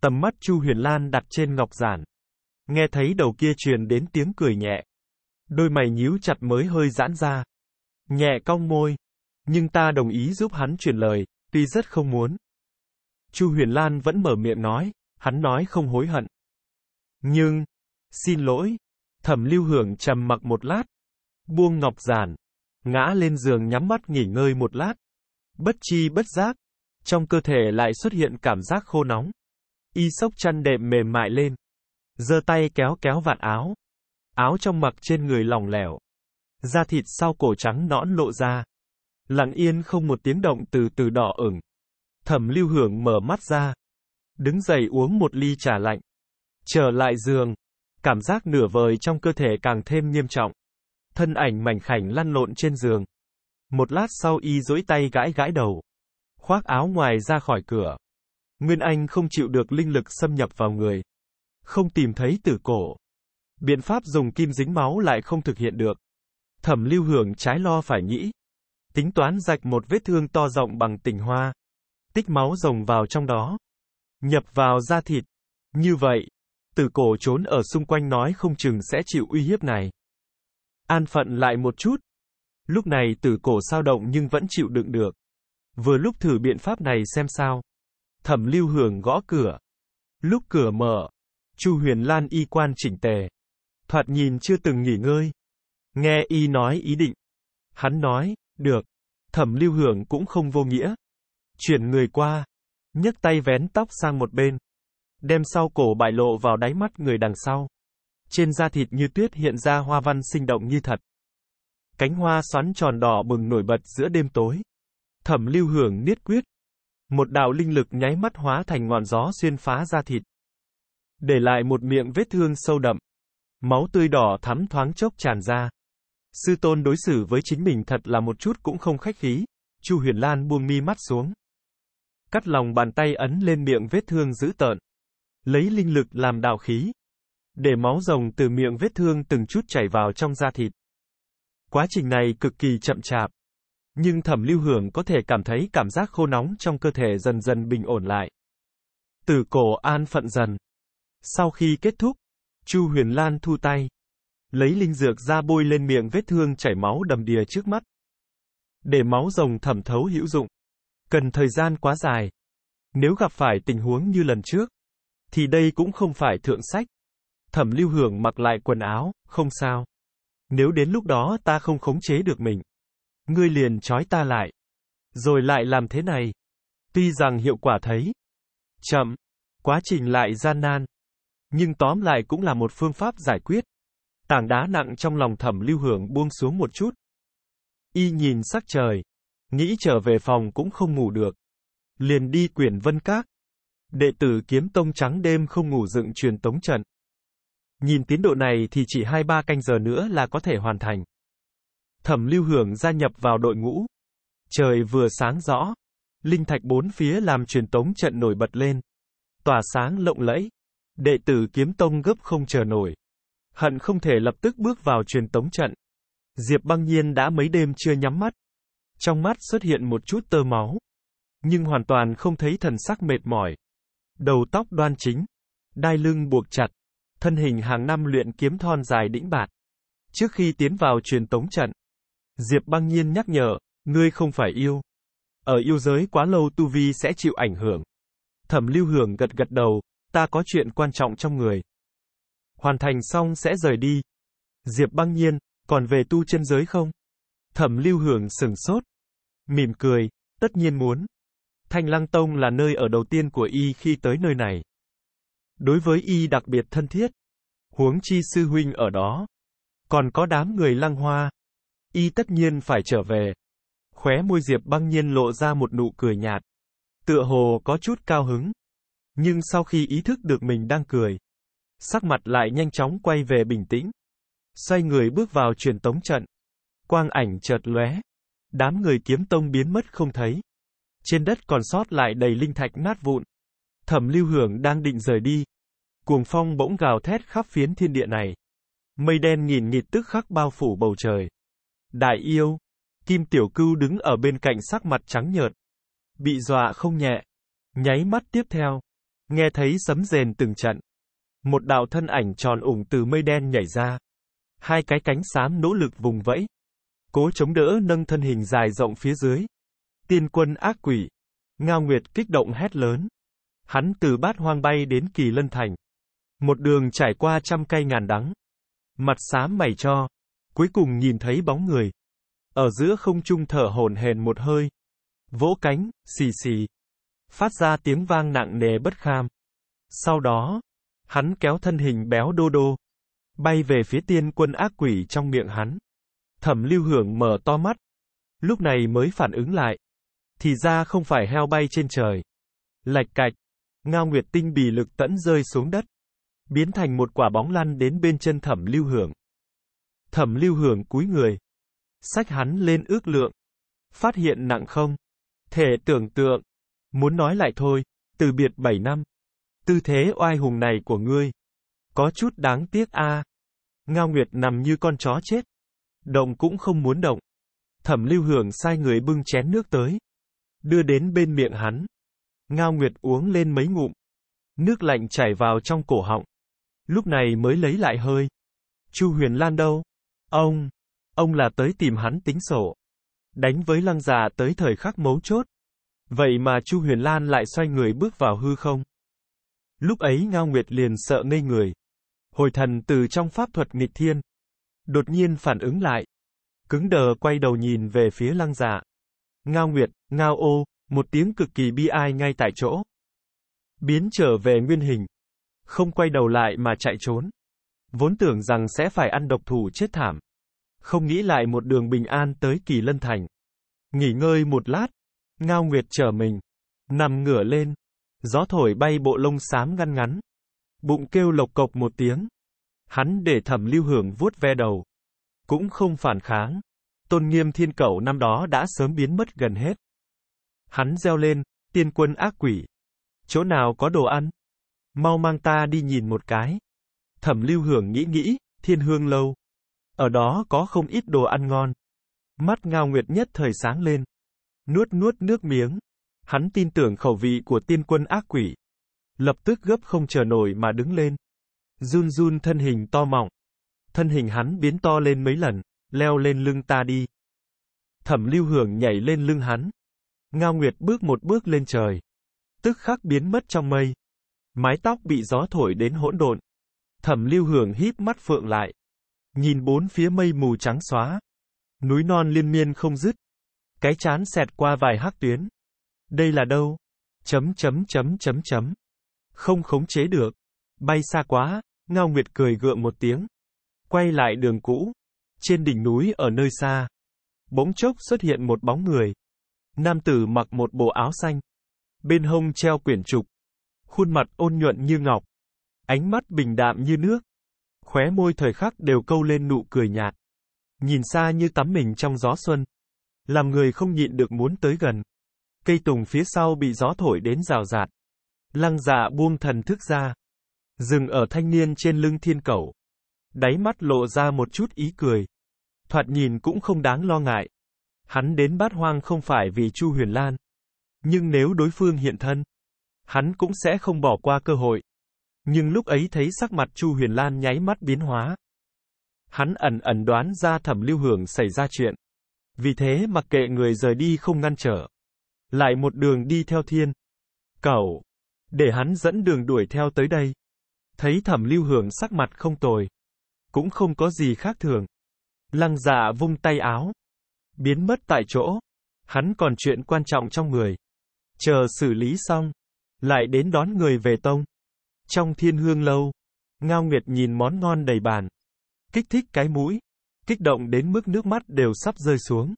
Tầm mắt Chu Huyền Lan đặt trên ngọc giản. Nghe thấy đầu kia truyền đến tiếng cười nhẹ. Đôi mày nhíu chặt mới hơi giãn ra. Nhẹ cong môi. Nhưng ta đồng ý giúp hắn truyền lời, tuy rất không muốn. Chu Huyền Lan vẫn mở miệng nói, hắn nói không hối hận. Nhưng, xin lỗi, thẩm lưu hưởng trầm mặc một lát. Buông ngọc giản, ngã lên giường nhắm mắt nghỉ ngơi một lát. Bất chi bất giác, trong cơ thể lại xuất hiện cảm giác khô nóng. Y sốc chăn đệm mềm mại lên. giơ tay kéo kéo vạt áo. Áo trong mặc trên người lỏng lẻo. Da thịt sau cổ trắng nõn lộ ra. Lặng yên không một tiếng động từ từ đỏ ửng. Thẩm lưu hưởng mở mắt ra. Đứng dậy uống một ly trà lạnh. Trở lại giường. Cảm giác nửa vời trong cơ thể càng thêm nghiêm trọng. Thân ảnh mảnh khảnh lăn lộn trên giường. Một lát sau y dối tay gãi gãi đầu. Khoác áo ngoài ra khỏi cửa. Nguyên Anh không chịu được linh lực xâm nhập vào người. Không tìm thấy tử cổ. Biện pháp dùng kim dính máu lại không thực hiện được. Thẩm lưu hưởng trái lo phải nghĩ. Tính toán rạch một vết thương to rộng bằng tỉnh hoa. Tích máu rồng vào trong đó. Nhập vào da thịt. Như vậy, tử cổ trốn ở xung quanh nói không chừng sẽ chịu uy hiếp này. An phận lại một chút. Lúc này tử cổ sao động nhưng vẫn chịu đựng được. Vừa lúc thử biện pháp này xem sao. Thẩm Lưu Hường gõ cửa. Lúc cửa mở, Chu Huyền Lan y quan chỉnh tề. Thoạt nhìn chưa từng nghỉ ngơi. Nghe y nói ý định. Hắn nói, được. Thẩm Lưu Hưởng cũng không vô nghĩa. Chuyển người qua. nhấc tay vén tóc sang một bên. Đem sau cổ bại lộ vào đáy mắt người đằng sau. Trên da thịt như tuyết hiện ra hoa văn sinh động như thật. Cánh hoa xoắn tròn đỏ bừng nổi bật giữa đêm tối. Thẩm Lưu Hưởng niết quyết, một đạo linh lực nháy mắt hóa thành ngọn gió xuyên phá ra thịt. Để lại một miệng vết thương sâu đậm. Máu tươi đỏ thắm thoáng chốc tràn ra. Sư tôn đối xử với chính mình thật là một chút cũng không khách khí. Chu Huyền Lan buông mi mắt xuống. Cắt lòng bàn tay ấn lên miệng vết thương dữ tợn. Lấy linh lực làm đạo khí. Để máu rồng từ miệng vết thương từng chút chảy vào trong da thịt. Quá trình này cực kỳ chậm chạp nhưng thẩm lưu hưởng có thể cảm thấy cảm giác khô nóng trong cơ thể dần dần bình ổn lại. Từ cổ an phận dần. Sau khi kết thúc, Chu Huyền Lan thu tay. Lấy linh dược ra bôi lên miệng vết thương chảy máu đầm đìa trước mắt. Để máu rồng thẩm thấu hữu dụng. Cần thời gian quá dài. Nếu gặp phải tình huống như lần trước, thì đây cũng không phải thượng sách. Thẩm lưu hưởng mặc lại quần áo, không sao. Nếu đến lúc đó ta không khống chế được mình, ngươi liền trói ta lại. Rồi lại làm thế này. Tuy rằng hiệu quả thấy chậm, quá trình lại gian nan, nhưng tóm lại cũng là một phương pháp giải quyết. Tảng đá nặng trong lòng thẩm lưu hưởng buông xuống một chút. Y nhìn sắc trời, nghĩ trở về phòng cũng không ngủ được. Liền đi quyển vân các. Đệ tử kiếm tông trắng đêm không ngủ dựng truyền tống trận. Nhìn tiến độ này thì chỉ 2-3 canh giờ nữa là có thể hoàn thành. Thẩm Lưu Hưởng gia nhập vào đội ngũ. Trời vừa sáng rõ, linh thạch bốn phía làm truyền tống trận nổi bật lên. Tỏa sáng lộng lẫy, đệ tử kiếm tông gấp không chờ nổi. Hận không thể lập tức bước vào truyền tống trận. Diệp băng nhiên đã mấy đêm chưa nhắm mắt. Trong mắt xuất hiện một chút tơ máu. Nhưng hoàn toàn không thấy thần sắc mệt mỏi. Đầu tóc đoan chính. Đai lưng buộc chặt. Thân hình hàng năm luyện kiếm thon dài đĩnh bạt. Trước khi tiến vào truyền tống trận, Diệp băng nhiên nhắc nhở, ngươi không phải yêu. Ở yêu giới quá lâu tu vi sẽ chịu ảnh hưởng. Thẩm lưu hưởng gật gật đầu, ta có chuyện quan trọng trong người. Hoàn thành xong sẽ rời đi. Diệp băng nhiên, còn về tu chân giới không? Thẩm lưu hưởng sừng sốt. Mỉm cười, tất nhiên muốn. Thanh Lăng Tông là nơi ở đầu tiên của y khi tới nơi này. Đối với y đặc biệt thân thiết. Huống chi sư huynh ở đó. Còn có đám người lăng hoa. Y tất nhiên phải trở về. Khóe môi Diệp băng nhiên lộ ra một nụ cười nhạt. Tựa hồ có chút cao hứng. Nhưng sau khi ý thức được mình đang cười, sắc mặt lại nhanh chóng quay về bình tĩnh. Xoay người bước vào truyền tống trận. Quang ảnh chợt lóe. Đám người kiếm tông biến mất không thấy. Trên đất còn sót lại đầy linh thạch nát vụn. Thẩm lưu hưởng đang định rời đi. Cuồng phong bỗng gào thét khắp phiến thiên địa này. Mây đen nghìn nghịt tức khắc bao phủ bầu trời. Đại yêu. Kim Tiểu Cưu đứng ở bên cạnh sắc mặt trắng nhợt. Bị dọa không nhẹ. Nháy mắt tiếp theo. Nghe thấy sấm rền từng trận. Một đạo thân ảnh tròn ủng từ mây đen nhảy ra. Hai cái cánh xám nỗ lực vùng vẫy. Cố chống đỡ nâng thân hình dài rộng phía dưới. Tiên quân ác quỷ. Ngao Nguyệt kích động hét lớn. Hắn từ bát hoang bay đến kỳ lân thành. Một đường trải qua trăm cây ngàn đắng. Mặt xám mày cho. Cuối cùng nhìn thấy bóng người. Ở giữa không trung thở hổn hển một hơi. Vỗ cánh, xì xì. Phát ra tiếng vang nặng nề bất kham. Sau đó, hắn kéo thân hình béo đô đô. Bay về phía tiên quân ác quỷ trong miệng hắn. Thẩm lưu hưởng mở to mắt. Lúc này mới phản ứng lại. Thì ra không phải heo bay trên trời. Lạch cạch. Ngao Nguyệt Tinh bì lực tẫn rơi xuống đất. Biến thành một quả bóng lăn đến bên chân thẩm lưu hưởng. Thẩm lưu hưởng cúi người. Sách hắn lên ước lượng. Phát hiện nặng không? Thể tưởng tượng. Muốn nói lại thôi, từ biệt bảy năm. Tư thế oai hùng này của ngươi. Có chút đáng tiếc a. Ngao Nguyệt nằm như con chó chết. Động cũng không muốn động. Thẩm lưu hưởng sai người bưng chén nước tới. Đưa đến bên miệng hắn. Ngao Nguyệt uống lên mấy ngụm. Nước lạnh chảy vào trong cổ họng. Lúc này mới lấy lại hơi. Chu Huyền Lan đâu? Ông, ông là tới tìm hắn tính sổ. Đánh với lăng già tới thời khắc mấu chốt. Vậy mà Chu Huyền Lan lại xoay người bước vào hư không. Lúc ấy Ngao Nguyệt liền sợ ngây người. Hồi thần từ trong pháp thuật nghịch thiên. Đột nhiên phản ứng lại. Cứng đờ quay đầu nhìn về phía lăng giả. Ngao Nguyệt, Ngao ô, một tiếng cực kỳ bi ai ngay tại chỗ. Biến trở về nguyên hình. Không quay đầu lại mà chạy trốn. Vốn tưởng rằng sẽ phải ăn độc thủ chết thảm. Không nghĩ lại một đường bình an tới kỳ lân thành. Nghỉ ngơi một lát. Ngao Nguyệt trở mình. Nằm ngửa lên. Gió thổi bay bộ lông xám ngăn ngắn. Bụng kêu lộc cộc một tiếng. Hắn để thẩm lưu hưởng vuốt ve đầu. Cũng không phản kháng. Tôn nghiêm thiên cẩu năm đó đã sớm biến mất gần hết. Hắn reo lên, tiên quân ác quỷ. Chỗ nào có đồ ăn? Mau mang ta đi nhìn một cái. Thẩm lưu hưởng nghĩ nghĩ, thiên hương lâu. Ở đó có không ít đồ ăn ngon. Mắt ngao nguyệt nhất thời sáng lên. Nuốt nuốt nước miếng. Hắn tin tưởng khẩu vị của tiên quân ác quỷ. Lập tức gấp không chờ nổi mà đứng lên. Run run thân hình to mỏng. Thân hình hắn biến to lên mấy lần, leo lên lưng ta đi. Thẩm lưu hưởng nhảy lên lưng hắn. Ngao Nguyệt bước một bước lên trời. Tức khắc biến mất trong mây. Mái tóc bị gió thổi đến hỗn độn. Thẩm lưu hưởng híp mắt phượng lại. Nhìn bốn phía mây mù trắng xóa. Núi non liên miên không dứt. Cái chán xẹt qua vài hắc tuyến. Đây là đâu? Chấm chấm chấm chấm chấm. Không khống chế được. Bay xa quá, Ngao Nguyệt cười gượng một tiếng. Quay lại đường cũ. Trên đỉnh núi ở nơi xa. Bỗng chốc xuất hiện một bóng người. Nam tử mặc một bộ áo xanh. Bên hông treo quyển trục. Khuôn mặt ôn nhuận như ngọc ánh mắt bình đạm như nước. Khóe môi thời khắc đều câu lên nụ cười nhạt. Nhìn xa như tắm mình trong gió xuân. Làm người không nhịn được muốn tới gần. Cây tùng phía sau bị gió thổi đến rào rạt. Lăng dạ buông thần thức ra. Dừng ở thanh niên trên lưng thiên cẩu. Đáy mắt lộ ra một chút ý cười. Thoạt nhìn cũng không đáng lo ngại. Hắn đến bát hoang không phải vì Chu Huyền Lan. Nhưng nếu đối phương hiện thân, hắn cũng sẽ không bỏ qua cơ hội. Nhưng lúc ấy thấy sắc mặt Chu Huyền Lan nháy mắt biến hóa. Hắn ẩn ẩn đoán ra thẩm lưu hưởng xảy ra chuyện. Vì thế mặc kệ người rời đi không ngăn trở. Lại một đường đi theo thiên. Cậu. Để hắn dẫn đường đuổi theo tới đây. Thấy thẩm lưu hưởng sắc mặt không tồi. Cũng không có gì khác thường. Lăng dạ vung tay áo. Biến mất tại chỗ. Hắn còn chuyện quan trọng trong người. Chờ xử lý xong. Lại đến đón người về tông. Trong thiên hương lâu, Ngao Nguyệt nhìn món ngon đầy bàn. Kích thích cái mũi. Kích động đến mức nước mắt đều sắp rơi xuống.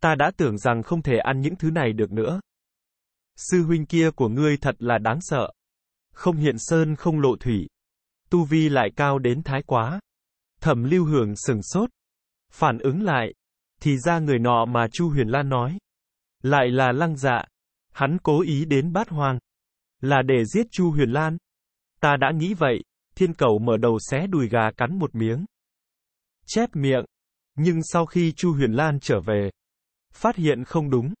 Ta đã tưởng rằng không thể ăn những thứ này được nữa. Sư huynh kia của ngươi thật là đáng sợ. Không hiện sơn không lộ thủy. Tu vi lại cao đến thái quá. Thẩm lưu hưởng sừng sốt. Phản ứng lại. Thì ra người nọ mà Chu Huyền Lan nói. Lại là lăng dạ. Hắn cố ý đến bát hoàng. Là để giết Chu Huyền Lan. Ta đã nghĩ vậy, thiên cầu mở đầu xé đùi gà cắn một miếng. Chép miệng. Nhưng sau khi Chu Huyền Lan trở về, phát hiện không đúng.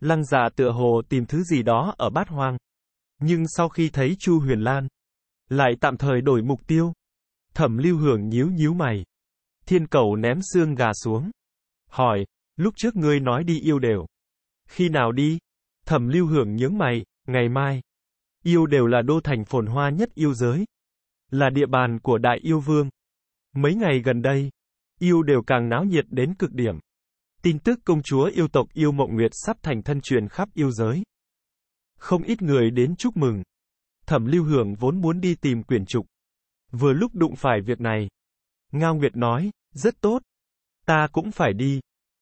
Lăng giả dạ tựa hồ tìm thứ gì đó ở bát hoang. Nhưng sau khi thấy Chu Huyền Lan, lại tạm thời đổi mục tiêu. Thẩm lưu hưởng nhíu nhíu mày. Thiên cầu ném xương gà xuống. Hỏi, lúc trước ngươi nói đi yêu đều. Khi nào đi? Thẩm lưu hưởng nhướng mày, ngày mai yêu đều là đô thành phồn hoa nhất yêu giới. Là địa bàn của đại yêu vương. Mấy ngày gần đây, yêu đều càng náo nhiệt đến cực điểm. Tin tức công chúa yêu tộc yêu mộng nguyệt sắp thành thân truyền khắp yêu giới. Không ít người đến chúc mừng. Thẩm lưu hưởng vốn muốn đi tìm quyển trục. Vừa lúc đụng phải việc này. Ngao Nguyệt nói, rất tốt. Ta cũng phải đi.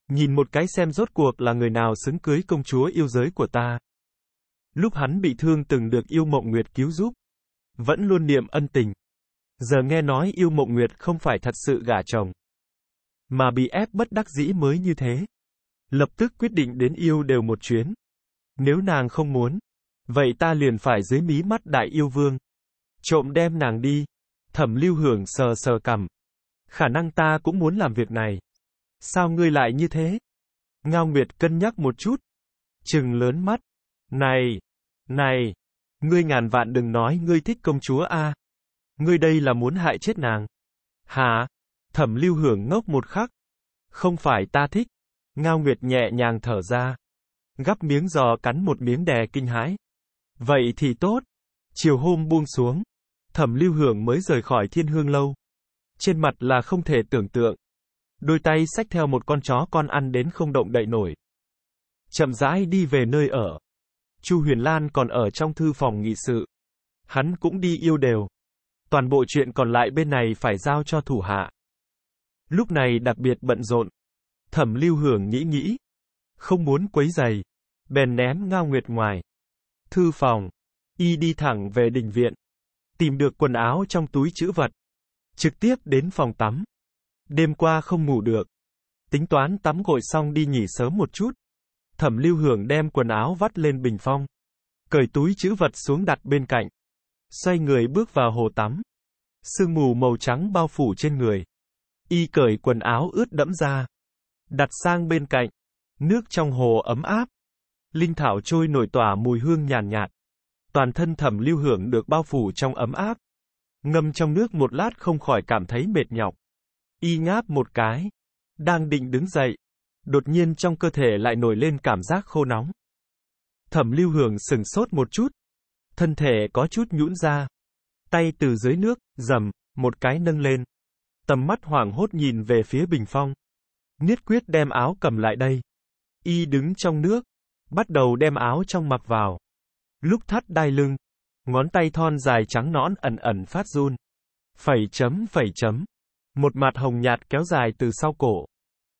Nhìn một cái xem rốt cuộc là người nào xứng cưới công chúa yêu giới của ta. Lúc hắn bị thương từng được yêu mộng nguyệt cứu giúp. Vẫn luôn niệm ân tình. Giờ nghe nói yêu mộng nguyệt không phải thật sự gả chồng. Mà bị ép bất đắc dĩ mới như thế. Lập tức quyết định đến yêu đều một chuyến. Nếu nàng không muốn. Vậy ta liền phải dưới mí mắt đại yêu vương. Trộm đem nàng đi. Thẩm lưu hưởng sờ sờ cầm. Khả năng ta cũng muốn làm việc này. Sao ngươi lại như thế? Ngao Nguyệt cân nhắc một chút. Trừng lớn mắt. Này, này, ngươi ngàn vạn đừng nói ngươi thích công chúa a. Ngươi đây là muốn hại chết nàng. Hả? Thẩm lưu hưởng ngốc một khắc. Không phải ta thích. Ngao Nguyệt nhẹ nhàng thở ra. Gắp miếng giò cắn một miếng đè kinh hãi. Vậy thì tốt. Chiều hôm buông xuống. Thẩm lưu hưởng mới rời khỏi thiên hương lâu. Trên mặt là không thể tưởng tượng. Đôi tay xách theo một con chó con ăn đến không động đậy nổi. Chậm rãi đi về nơi ở. Chu Huyền Lan còn ở trong thư phòng nghị sự. Hắn cũng đi yêu đều. Toàn bộ chuyện còn lại bên này phải giao cho thủ hạ. Lúc này đặc biệt bận rộn. Thẩm lưu hưởng nghĩ nghĩ. Không muốn quấy giày. Bèn ném ngao nguyệt ngoài. Thư phòng. Y đi thẳng về đình viện. Tìm được quần áo trong túi chữ vật. Trực tiếp đến phòng tắm. Đêm qua không ngủ được. Tính toán tắm gội xong đi nghỉ sớm một chút. Thẩm Lưu Hưởng đem quần áo vắt lên bình phong, cởi túi chữ vật xuống đặt bên cạnh, xoay người bước vào hồ tắm. Sương mù màu trắng bao phủ trên người. Y cởi quần áo ướt đẫm ra, đặt sang bên cạnh. Nước trong hồ ấm áp. Linh thảo trôi nổi tỏa mùi hương nhàn nhạt, nhạt. Toàn thân Thẩm Lưu Hưởng được bao phủ trong ấm áp. Ngâm trong nước một lát không khỏi cảm thấy mệt nhọc. Y ngáp một cái, đang định đứng dậy, đột nhiên trong cơ thể lại nổi lên cảm giác khô nóng. Thẩm lưu hưởng sừng sốt một chút. Thân thể có chút nhũn ra. Tay từ dưới nước, dầm, một cái nâng lên. Tầm mắt hoảng hốt nhìn về phía bình phong. Niết quyết đem áo cầm lại đây. Y đứng trong nước, bắt đầu đem áo trong mặc vào. Lúc thắt đai lưng, ngón tay thon dài trắng nõn ẩn ẩn phát run. Phẩy chấm phẩy chấm. Một mặt hồng nhạt kéo dài từ sau cổ.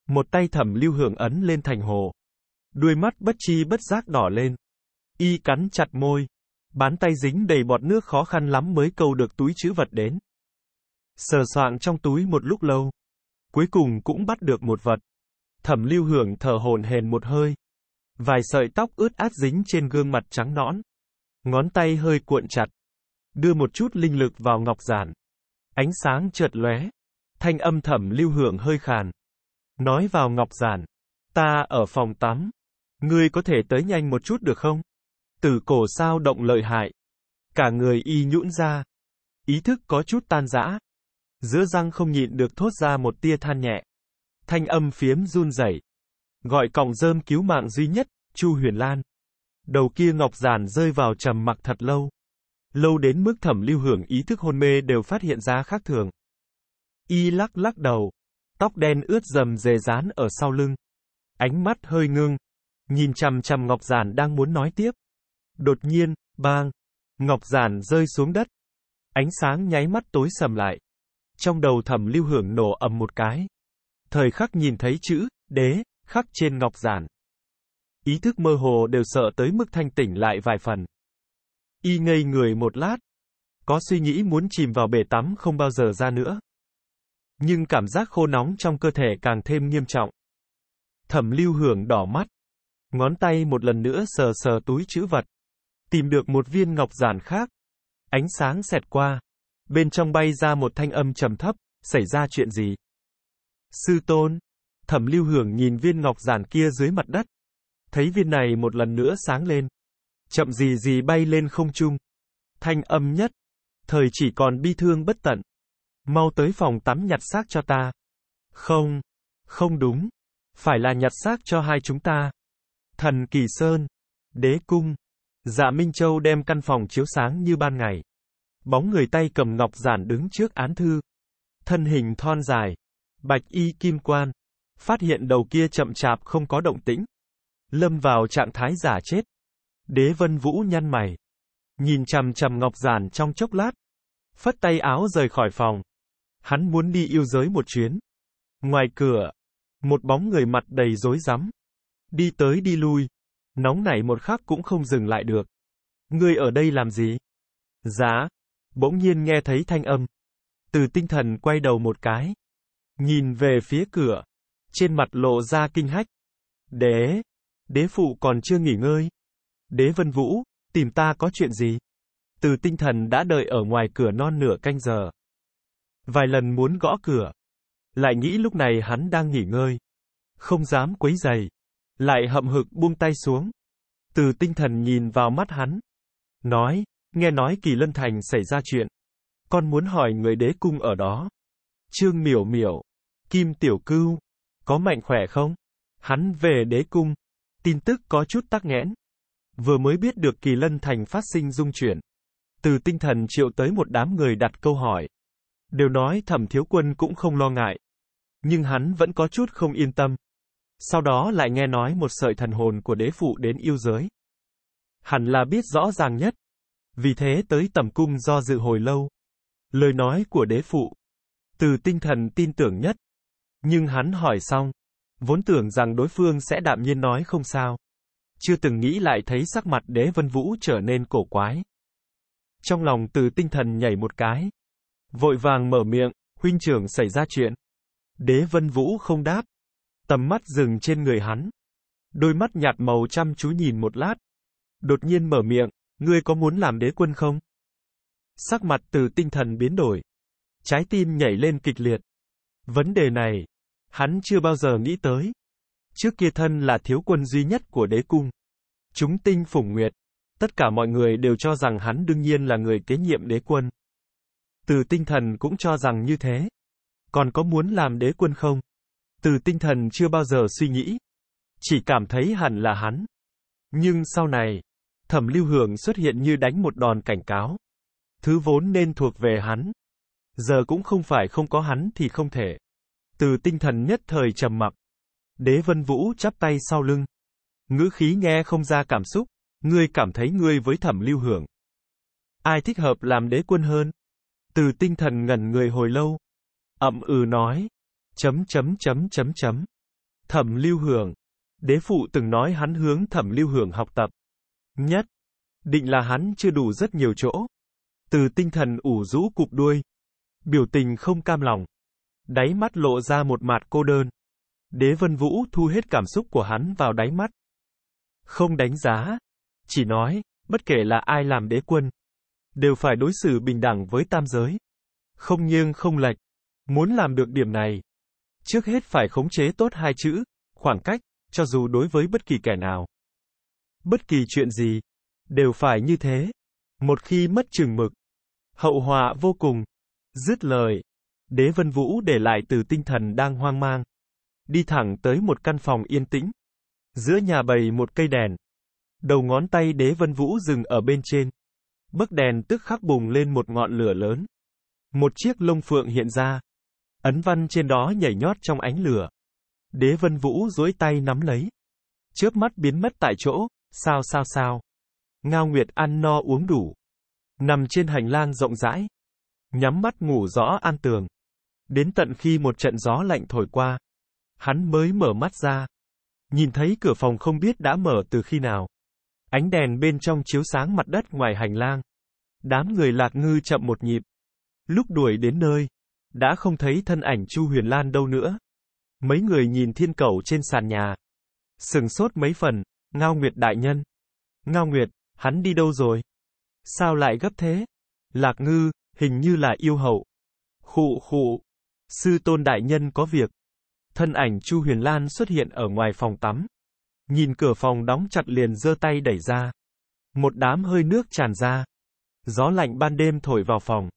Một tay thẩm lưu hưởng ấn lên thành hồ. Đuôi mắt bất chi bất giác đỏ lên. Y cắn chặt môi. Bán tay dính đầy bọt nước khó khăn lắm mới câu được túi chữ vật đến. Sờ soạng trong túi một lúc lâu. Cuối cùng cũng bắt được một vật. Thẩm lưu hưởng thở hồn hền một hơi. Vài sợi tóc ướt át dính trên gương mặt trắng nõn. Ngón tay hơi cuộn chặt. Đưa một chút linh lực vào ngọc giản. Ánh sáng chợt lóe. Thanh âm thẩm lưu hưởng hơi khàn. Nói vào Ngọc Giản. Ta ở phòng tắm. Ngươi có thể tới nhanh một chút được không? Từ cổ sao động lợi hại. Cả người y nhũn ra. Ý thức có chút tan rã. Giữa răng không nhịn được thốt ra một tia than nhẹ. Thanh âm phiếm run rẩy. Gọi cọng rơm cứu mạng duy nhất, Chu Huyền Lan. Đầu kia Ngọc Giản rơi vào trầm mặc thật lâu. Lâu đến mức thẩm lưu hưởng ý thức hôn mê đều phát hiện ra khác thường. Y lắc lắc đầu tóc đen ướt dầm dề dán ở sau lưng. Ánh mắt hơi ngưng, nhìn chằm chằm Ngọc Giản đang muốn nói tiếp. Đột nhiên, bang, Ngọc Giản rơi xuống đất. Ánh sáng nháy mắt tối sầm lại. Trong đầu thẩm lưu hưởng nổ ầm một cái. Thời khắc nhìn thấy chữ, đế, khắc trên Ngọc Giản. Ý thức mơ hồ đều sợ tới mức thanh tỉnh lại vài phần. Y ngây người một lát. Có suy nghĩ muốn chìm vào bể tắm không bao giờ ra nữa nhưng cảm giác khô nóng trong cơ thể càng thêm nghiêm trọng. Thẩm lưu hưởng đỏ mắt. Ngón tay một lần nữa sờ sờ túi chữ vật. Tìm được một viên ngọc giản khác. Ánh sáng xẹt qua. Bên trong bay ra một thanh âm trầm thấp, xảy ra chuyện gì? Sư tôn. Thẩm lưu hưởng nhìn viên ngọc giản kia dưới mặt đất. Thấy viên này một lần nữa sáng lên. Chậm gì gì bay lên không trung. Thanh âm nhất. Thời chỉ còn bi thương bất tận. Mau tới phòng tắm nhặt xác cho ta. Không. Không đúng. Phải là nhặt xác cho hai chúng ta. Thần Kỳ Sơn. Đế Cung. Dạ Minh Châu đem căn phòng chiếu sáng như ban ngày. Bóng người tay cầm ngọc giản đứng trước án thư. Thân hình thon dài. Bạch y kim quan. Phát hiện đầu kia chậm chạp không có động tĩnh. Lâm vào trạng thái giả chết. Đế Vân Vũ nhăn mày. Nhìn chằm chằm ngọc giản trong chốc lát. Phất tay áo rời khỏi phòng hắn muốn đi yêu giới một chuyến. Ngoài cửa, một bóng người mặt đầy rối rắm, đi tới đi lui, nóng nảy một khắc cũng không dừng lại được. Ngươi ở đây làm gì? Giá, bỗng nhiên nghe thấy thanh âm. Từ tinh thần quay đầu một cái, nhìn về phía cửa, trên mặt lộ ra kinh hách. Đế, đế phụ còn chưa nghỉ ngơi. Đế Vân Vũ, tìm ta có chuyện gì? Từ tinh thần đã đợi ở ngoài cửa non nửa canh giờ. Vài lần muốn gõ cửa. Lại nghĩ lúc này hắn đang nghỉ ngơi. Không dám quấy giày. Lại hậm hực buông tay xuống. Từ tinh thần nhìn vào mắt hắn. Nói, nghe nói kỳ lân thành xảy ra chuyện. Con muốn hỏi người đế cung ở đó. Trương miểu miểu. Kim tiểu cưu. Có mạnh khỏe không? Hắn về đế cung. Tin tức có chút tắc nghẽn. Vừa mới biết được kỳ lân thành phát sinh dung chuyển. Từ tinh thần triệu tới một đám người đặt câu hỏi. Đều nói thẩm thiếu quân cũng không lo ngại. Nhưng hắn vẫn có chút không yên tâm. Sau đó lại nghe nói một sợi thần hồn của đế phụ đến yêu giới. Hẳn là biết rõ ràng nhất. Vì thế tới tầm cung do dự hồi lâu. Lời nói của đế phụ. Từ tinh thần tin tưởng nhất. Nhưng hắn hỏi xong. Vốn tưởng rằng đối phương sẽ đạm nhiên nói không sao. Chưa từng nghĩ lại thấy sắc mặt đế vân vũ trở nên cổ quái. Trong lòng từ tinh thần nhảy một cái. Vội vàng mở miệng, huynh trưởng xảy ra chuyện. Đế Vân Vũ không đáp. Tầm mắt dừng trên người hắn. Đôi mắt nhạt màu chăm chú nhìn một lát. Đột nhiên mở miệng, ngươi có muốn làm đế quân không? Sắc mặt từ tinh thần biến đổi. Trái tim nhảy lên kịch liệt. Vấn đề này, hắn chưa bao giờ nghĩ tới. Trước kia thân là thiếu quân duy nhất của đế cung. Chúng tinh phủng nguyệt. Tất cả mọi người đều cho rằng hắn đương nhiên là người kế nhiệm đế quân. Từ tinh thần cũng cho rằng như thế. Còn có muốn làm đế quân không? Từ tinh thần chưa bao giờ suy nghĩ. Chỉ cảm thấy hẳn là hắn. Nhưng sau này, thẩm lưu hưởng xuất hiện như đánh một đòn cảnh cáo. Thứ vốn nên thuộc về hắn. Giờ cũng không phải không có hắn thì không thể. Từ tinh thần nhất thời trầm mặc. Đế vân vũ chắp tay sau lưng. Ngữ khí nghe không ra cảm xúc. Ngươi cảm thấy ngươi với thẩm lưu hưởng. Ai thích hợp làm đế quân hơn? Từ tinh thần ngẩn người hồi lâu. Ậm ừ nói. Chấm chấm chấm chấm chấm. Thẩm lưu hưởng. Đế phụ từng nói hắn hướng thẩm lưu hưởng học tập. Nhất. Định là hắn chưa đủ rất nhiều chỗ. Từ tinh thần ủ rũ cụp đuôi. Biểu tình không cam lòng. Đáy mắt lộ ra một mặt cô đơn. Đế vân vũ thu hết cảm xúc của hắn vào đáy mắt. Không đánh giá. Chỉ nói, bất kể là ai làm đế quân, đều phải đối xử bình đẳng với tam giới. Không nghiêng không lệch. Muốn làm được điểm này, trước hết phải khống chế tốt hai chữ, khoảng cách, cho dù đối với bất kỳ kẻ nào. Bất kỳ chuyện gì, đều phải như thế. Một khi mất chừng mực, hậu họa vô cùng. Dứt lời, đế vân vũ để lại từ tinh thần đang hoang mang. Đi thẳng tới một căn phòng yên tĩnh. Giữa nhà bầy một cây đèn. Đầu ngón tay đế vân vũ dừng ở bên trên bức đèn tức khắc bùng lên một ngọn lửa lớn. Một chiếc lông phượng hiện ra. Ấn văn trên đó nhảy nhót trong ánh lửa. Đế vân vũ duỗi tay nắm lấy. Chớp mắt biến mất tại chỗ, sao sao sao. Ngao Nguyệt ăn no uống đủ. Nằm trên hành lang rộng rãi. Nhắm mắt ngủ rõ an tường. Đến tận khi một trận gió lạnh thổi qua. Hắn mới mở mắt ra. Nhìn thấy cửa phòng không biết đã mở từ khi nào. Ánh đèn bên trong chiếu sáng mặt đất ngoài hành lang. Đám người lạc ngư chậm một nhịp. Lúc đuổi đến nơi, đã không thấy thân ảnh Chu Huyền Lan đâu nữa. Mấy người nhìn thiên cầu trên sàn nhà. Sừng sốt mấy phần, Ngao Nguyệt đại nhân. Ngao Nguyệt, hắn đi đâu rồi? Sao lại gấp thế? Lạc ngư, hình như là yêu hậu. Khụ khụ. Sư tôn đại nhân có việc. Thân ảnh Chu Huyền Lan xuất hiện ở ngoài phòng tắm. Nhìn cửa phòng đóng chặt liền giơ tay đẩy ra. Một đám hơi nước tràn ra. Gió lạnh ban đêm thổi vào phòng.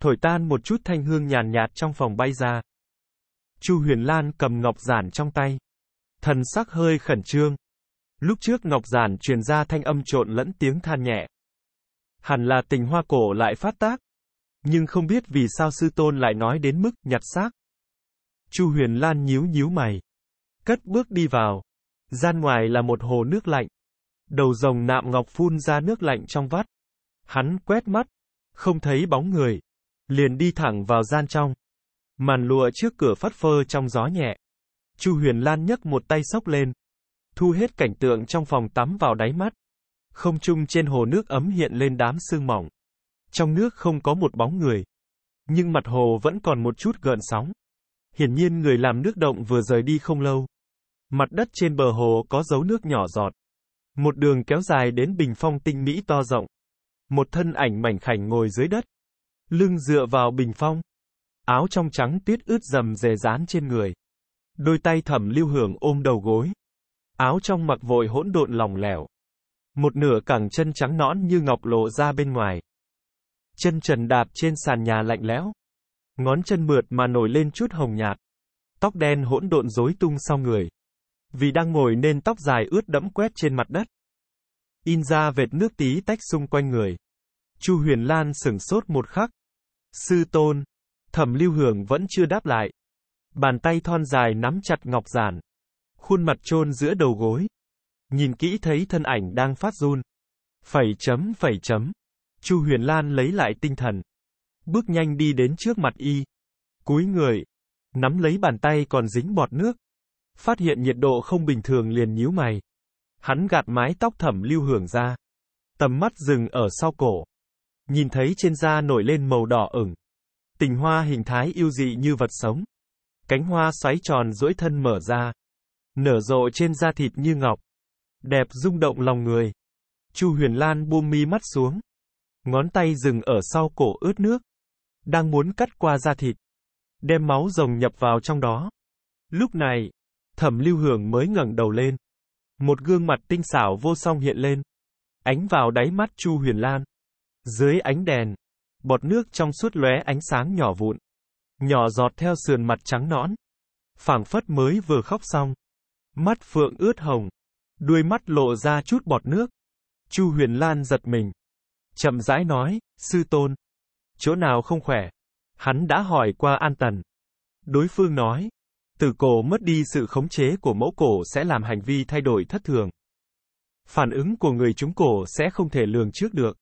Thổi tan một chút thanh hương nhàn nhạt, trong phòng bay ra. Chu Huyền Lan cầm ngọc giản trong tay. Thần sắc hơi khẩn trương. Lúc trước ngọc giản truyền ra thanh âm trộn lẫn tiếng than nhẹ. Hẳn là tình hoa cổ lại phát tác. Nhưng không biết vì sao sư tôn lại nói đến mức nhặt xác. Chu Huyền Lan nhíu nhíu mày. Cất bước đi vào. Gian ngoài là một hồ nước lạnh. Đầu rồng nạm ngọc phun ra nước lạnh trong vắt. Hắn quét mắt. Không thấy bóng người. Liền đi thẳng vào gian trong. Màn lụa trước cửa phất phơ trong gió nhẹ. Chu Huyền Lan nhấc một tay sốc lên. Thu hết cảnh tượng trong phòng tắm vào đáy mắt. Không trung trên hồ nước ấm hiện lên đám sương mỏng. Trong nước không có một bóng người. Nhưng mặt hồ vẫn còn một chút gợn sóng. Hiển nhiên người làm nước động vừa rời đi không lâu. Mặt đất trên bờ hồ có dấu nước nhỏ giọt. Một đường kéo dài đến bình phong tinh mỹ to rộng. Một thân ảnh mảnh khảnh ngồi dưới đất. Lưng dựa vào bình phong. Áo trong trắng tuyết ướt dầm dề dán trên người. Đôi tay thẩm lưu hưởng ôm đầu gối. Áo trong mặc vội hỗn độn lỏng lẻo. Một nửa cẳng chân trắng nõn như ngọc lộ ra bên ngoài. Chân trần đạp trên sàn nhà lạnh lẽo. Ngón chân mượt mà nổi lên chút hồng nhạt. Tóc đen hỗn độn rối tung sau người. Vì đang ngồi nên tóc dài ướt đẫm quét trên mặt đất. In ra vệt nước tí tách xung quanh người. Chu Huyền Lan sửng sốt một khắc. Sư tôn. Thẩm lưu hưởng vẫn chưa đáp lại. Bàn tay thon dài nắm chặt ngọc giản. Khuôn mặt chôn giữa đầu gối. Nhìn kỹ thấy thân ảnh đang phát run. Phẩy chấm phẩy chấm. Chu Huyền Lan lấy lại tinh thần. Bước nhanh đi đến trước mặt y. Cúi người. Nắm lấy bàn tay còn dính bọt nước phát hiện nhiệt độ không bình thường liền nhíu mày. Hắn gạt mái tóc thẩm lưu hưởng ra. Tầm mắt dừng ở sau cổ. Nhìn thấy trên da nổi lên màu đỏ ửng. Tình hoa hình thái yêu dị như vật sống. Cánh hoa xoáy tròn duỗi thân mở ra. Nở rộ trên da thịt như ngọc. Đẹp rung động lòng người. Chu Huyền Lan buông mi mắt xuống. Ngón tay dừng ở sau cổ ướt nước. Đang muốn cắt qua da thịt. Đem máu rồng nhập vào trong đó. Lúc này, Thẩm Lưu Hưởng mới ngẩng đầu lên. Một gương mặt tinh xảo vô song hiện lên. Ánh vào đáy mắt Chu Huyền Lan. Dưới ánh đèn, bọt nước trong suốt lóe ánh sáng nhỏ vụn. Nhỏ giọt theo sườn mặt trắng nõn. phảng phất mới vừa khóc xong. Mắt phượng ướt hồng. Đuôi mắt lộ ra chút bọt nước. Chu Huyền Lan giật mình. Chậm rãi nói, sư tôn. Chỗ nào không khỏe? Hắn đã hỏi qua an tần. Đối phương nói, từ cổ mất đi sự khống chế của mẫu cổ sẽ làm hành vi thay đổi thất thường. Phản ứng của người chúng cổ sẽ không thể lường trước được.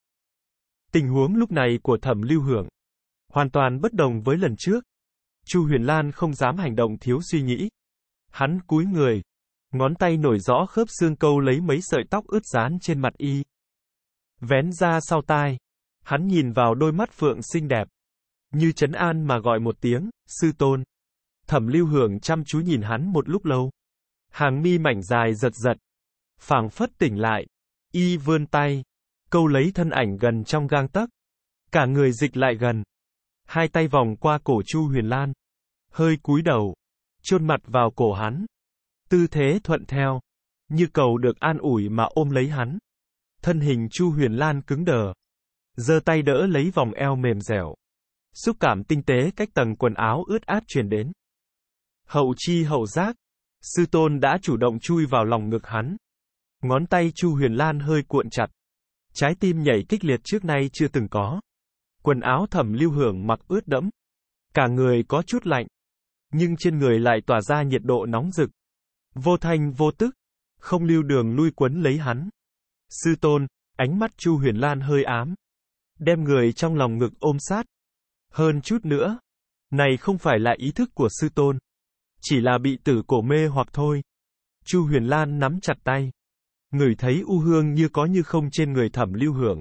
Tình huống lúc này của thẩm lưu hưởng hoàn toàn bất đồng với lần trước. Chu Huyền Lan không dám hành động thiếu suy nghĩ. Hắn cúi người, ngón tay nổi rõ khớp xương câu lấy mấy sợi tóc ướt dán trên mặt y. Vén ra sau tai, hắn nhìn vào đôi mắt phượng xinh đẹp, như trấn an mà gọi một tiếng, sư tôn. Thẩm lưu hưởng chăm chú nhìn hắn một lúc lâu. Hàng mi mảnh dài giật giật. phảng phất tỉnh lại. Y vươn tay. Câu lấy thân ảnh gần trong gang tấc. Cả người dịch lại gần. Hai tay vòng qua cổ Chu Huyền Lan. Hơi cúi đầu. Chôn mặt vào cổ hắn. Tư thế thuận theo. Như cầu được an ủi mà ôm lấy hắn. Thân hình Chu Huyền Lan cứng đờ. giơ tay đỡ lấy vòng eo mềm dẻo. Xúc cảm tinh tế cách tầng quần áo ướt át truyền đến. Hậu chi hậu giác. Sư tôn đã chủ động chui vào lòng ngực hắn. Ngón tay Chu Huyền Lan hơi cuộn chặt. Trái tim nhảy kích liệt trước nay chưa từng có. Quần áo thẩm lưu hưởng mặc ướt đẫm. Cả người có chút lạnh. Nhưng trên người lại tỏa ra nhiệt độ nóng rực. Vô thanh vô tức. Không lưu đường lui quấn lấy hắn. Sư tôn, ánh mắt Chu Huyền Lan hơi ám. Đem người trong lòng ngực ôm sát. Hơn chút nữa. Này không phải là ý thức của sư tôn chỉ là bị tử cổ mê hoặc thôi. Chu Huyền Lan nắm chặt tay. Người thấy u hương như có như không trên người thẩm lưu hưởng.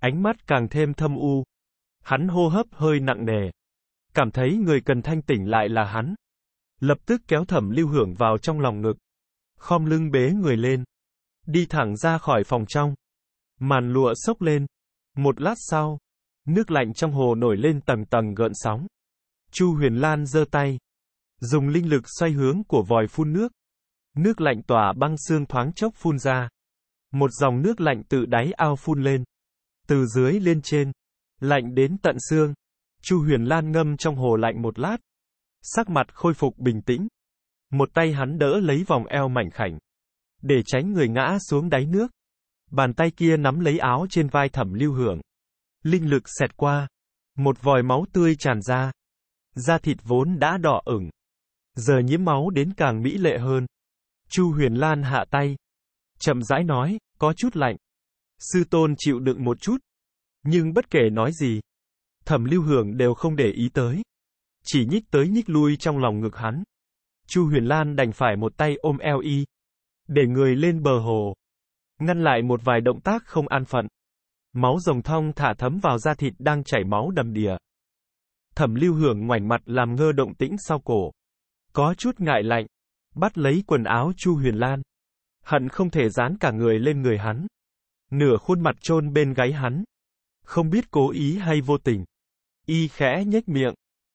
Ánh mắt càng thêm thâm u. Hắn hô hấp hơi nặng nề. Cảm thấy người cần thanh tỉnh lại là hắn. Lập tức kéo thẩm lưu hưởng vào trong lòng ngực. Khom lưng bế người lên. Đi thẳng ra khỏi phòng trong. Màn lụa sốc lên. Một lát sau, nước lạnh trong hồ nổi lên tầng tầng gợn sóng. Chu Huyền Lan giơ tay, Dùng linh lực xoay hướng của vòi phun nước. Nước lạnh tỏa băng xương thoáng chốc phun ra. Một dòng nước lạnh từ đáy ao phun lên. Từ dưới lên trên. Lạnh đến tận xương. Chu Huyền Lan ngâm trong hồ lạnh một lát. Sắc mặt khôi phục bình tĩnh. Một tay hắn đỡ lấy vòng eo mảnh khảnh. Để tránh người ngã xuống đáy nước. Bàn tay kia nắm lấy áo trên vai thẩm lưu hưởng. Linh lực xẹt qua. Một vòi máu tươi tràn ra. Da thịt vốn đã đỏ ửng. Giờ nhiễm máu đến càng mỹ lệ hơn. Chu Huyền Lan hạ tay. Chậm rãi nói, có chút lạnh. Sư tôn chịu đựng một chút. Nhưng bất kể nói gì, thẩm lưu hưởng đều không để ý tới. Chỉ nhích tới nhích lui trong lòng ngực hắn. Chu Huyền Lan đành phải một tay ôm eo y. Để người lên bờ hồ. Ngăn lại một vài động tác không an phận. Máu rồng thong thả thấm vào da thịt đang chảy máu đầm đìa. Thẩm lưu hưởng ngoảnh mặt làm ngơ động tĩnh sau cổ. Có chút ngại lạnh. Bắt lấy quần áo Chu Huyền Lan. Hận không thể dán cả người lên người hắn. Nửa khuôn mặt chôn bên gáy hắn. Không biết cố ý hay vô tình. Y khẽ nhếch miệng.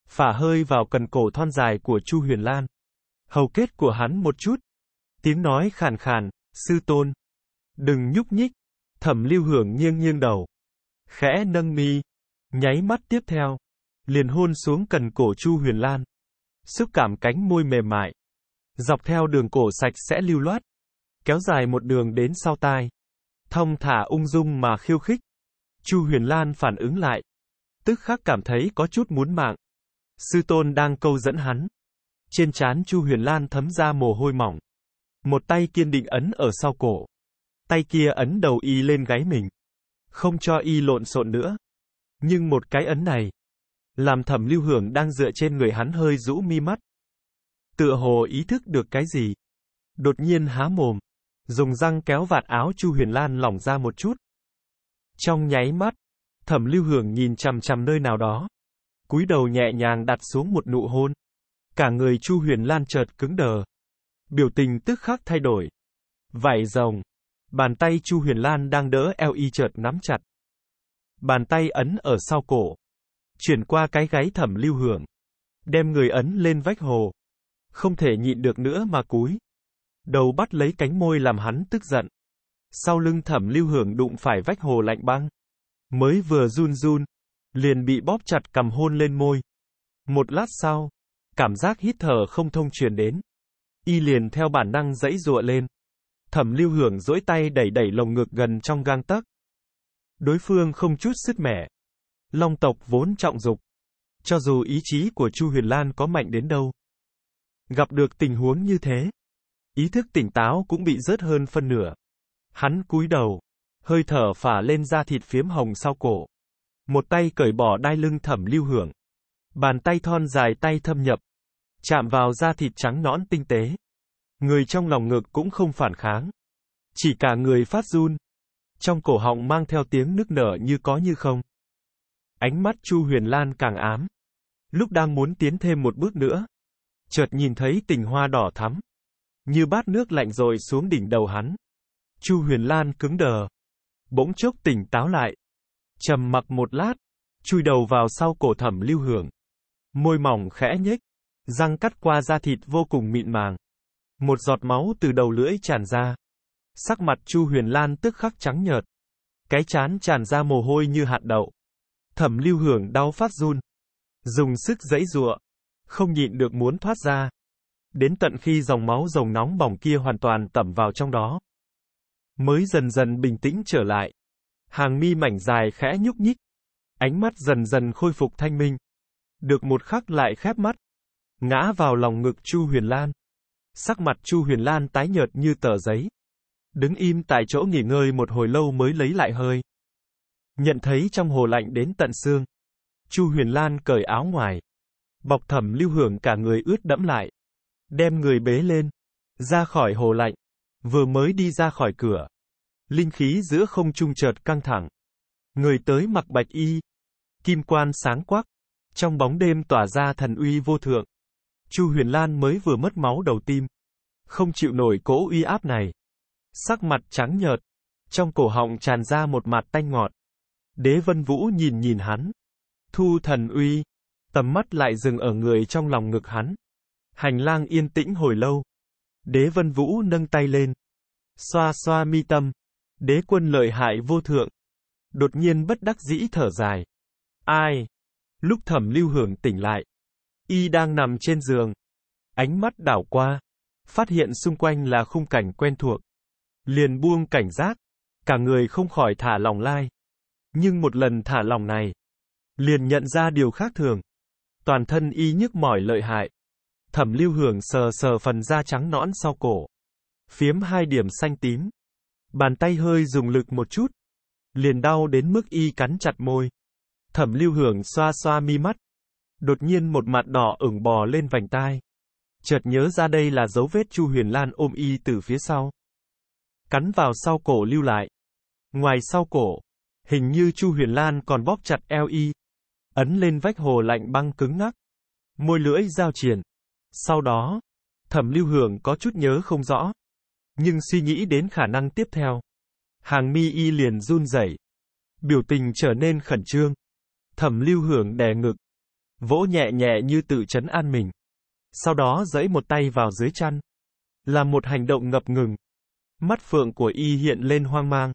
Phả hơi vào cần cổ thon dài của Chu Huyền Lan. Hầu kết của hắn một chút. Tiếng nói khàn khàn, sư tôn. Đừng nhúc nhích. Thẩm lưu hưởng nghiêng nghiêng đầu. Khẽ nâng mi. Nháy mắt tiếp theo. Liền hôn xuống cần cổ Chu Huyền Lan xúc cảm cánh môi mềm mại. Dọc theo đường cổ sạch sẽ lưu loát, kéo dài một đường đến sau tai. Thông thả ung dung mà khiêu khích. Chu Huyền Lan phản ứng lại. Tức khắc cảm thấy có chút muốn mạng. Sư tôn đang câu dẫn hắn. Trên trán Chu Huyền Lan thấm ra mồ hôi mỏng. Một tay kiên định ấn ở sau cổ. Tay kia ấn đầu y lên gáy mình. Không cho y lộn xộn nữa. Nhưng một cái ấn này, làm thẩm lưu hưởng đang dựa trên người hắn hơi rũ mi mắt. Tựa hồ ý thức được cái gì. Đột nhiên há mồm. Dùng răng kéo vạt áo Chu Huyền Lan lỏng ra một chút. Trong nháy mắt, thẩm lưu hưởng nhìn chằm chằm nơi nào đó. cúi đầu nhẹ nhàng đặt xuống một nụ hôn. Cả người Chu Huyền Lan chợt cứng đờ. Biểu tình tức khắc thay đổi. Vải rồng. Bàn tay Chu Huyền Lan đang đỡ eo y chợt nắm chặt. Bàn tay ấn ở sau cổ chuyển qua cái gáy thẩm lưu hưởng. Đem người ấn lên vách hồ. Không thể nhịn được nữa mà cúi. Đầu bắt lấy cánh môi làm hắn tức giận. Sau lưng thẩm lưu hưởng đụng phải vách hồ lạnh băng. Mới vừa run run, liền bị bóp chặt cầm hôn lên môi. Một lát sau, cảm giác hít thở không thông truyền đến. Y liền theo bản năng dãy dụa lên. Thẩm lưu hưởng dỗi tay đẩy đẩy lồng ngực gần trong gang tấc. Đối phương không chút sức mẻ, Long tộc vốn trọng dục. Cho dù ý chí của Chu Huyền Lan có mạnh đến đâu, gặp được tình huống như thế, ý thức tỉnh táo cũng bị rớt hơn phân nửa. Hắn cúi đầu, hơi thở phả lên da thịt phiếm hồng sau cổ. Một tay cởi bỏ đai lưng thẩm lưu hưởng. Bàn tay thon dài tay thâm nhập, chạm vào da thịt trắng nõn tinh tế. Người trong lòng ngực cũng không phản kháng. Chỉ cả người phát run. Trong cổ họng mang theo tiếng nức nở như có như không. Ánh mắt Chu Huyền Lan càng ám. Lúc đang muốn tiến thêm một bước nữa. Chợt nhìn thấy tình hoa đỏ thắm. Như bát nước lạnh rồi xuống đỉnh đầu hắn. Chu Huyền Lan cứng đờ. Bỗng chốc tỉnh táo lại. trầm mặc một lát. Chui đầu vào sau cổ thẩm lưu hưởng. Môi mỏng khẽ nhếch. Răng cắt qua da thịt vô cùng mịn màng. Một giọt máu từ đầu lưỡi tràn ra. Sắc mặt Chu Huyền Lan tức khắc trắng nhợt. Cái chán tràn ra mồ hôi như hạt đậu. Thẩm lưu hưởng đau phát run. Dùng sức giãy giụa. Không nhịn được muốn thoát ra. Đến tận khi dòng máu rồng nóng bỏng kia hoàn toàn tẩm vào trong đó. Mới dần dần bình tĩnh trở lại. Hàng mi mảnh dài khẽ nhúc nhích. Ánh mắt dần dần khôi phục thanh minh. Được một khắc lại khép mắt. Ngã vào lòng ngực Chu Huyền Lan. Sắc mặt Chu Huyền Lan tái nhợt như tờ giấy. Đứng im tại chỗ nghỉ ngơi một hồi lâu mới lấy lại hơi. Nhận thấy trong hồ lạnh đến tận xương. Chu Huyền Lan cởi áo ngoài. Bọc thẩm lưu hưởng cả người ướt đẫm lại. Đem người bế lên. Ra khỏi hồ lạnh. Vừa mới đi ra khỏi cửa. Linh khí giữa không trung chợt căng thẳng. Người tới mặc bạch y. Kim quan sáng quắc. Trong bóng đêm tỏa ra thần uy vô thượng. Chu Huyền Lan mới vừa mất máu đầu tim. Không chịu nổi cỗ uy áp này. Sắc mặt trắng nhợt. Trong cổ họng tràn ra một mạt tanh ngọt. Đế Vân Vũ nhìn nhìn hắn. Thu thần uy. Tầm mắt lại dừng ở người trong lòng ngực hắn. Hành lang yên tĩnh hồi lâu. Đế Vân Vũ nâng tay lên. Xoa xoa mi tâm. Đế quân lợi hại vô thượng. Đột nhiên bất đắc dĩ thở dài. Ai? Lúc thẩm lưu hưởng tỉnh lại. Y đang nằm trên giường. Ánh mắt đảo qua. Phát hiện xung quanh là khung cảnh quen thuộc. Liền buông cảnh giác. Cả người không khỏi thả lòng lai. Nhưng một lần thả lòng này, liền nhận ra điều khác thường. Toàn thân y nhức mỏi lợi hại. Thẩm lưu hưởng sờ sờ phần da trắng nõn sau cổ. Phiếm hai điểm xanh tím. Bàn tay hơi dùng lực một chút. Liền đau đến mức y cắn chặt môi. Thẩm lưu hưởng xoa xoa mi mắt. Đột nhiên một mặt đỏ ửng bò lên vành tai. Chợt nhớ ra đây là dấu vết Chu Huyền Lan ôm y từ phía sau. Cắn vào sau cổ lưu lại. Ngoài sau cổ, Hình như Chu Huyền Lan còn bóp chặt eo y. Ấn lên vách hồ lạnh băng cứng ngắc. Môi lưỡi giao triển. Sau đó, thẩm lưu hưởng có chút nhớ không rõ. Nhưng suy nghĩ đến khả năng tiếp theo. Hàng mi y liền run rẩy, Biểu tình trở nên khẩn trương. Thẩm lưu hưởng đè ngực. Vỗ nhẹ nhẹ như tự chấn an mình. Sau đó giẫy một tay vào dưới chăn. Là một hành động ngập ngừng. Mắt phượng của y hiện lên hoang mang.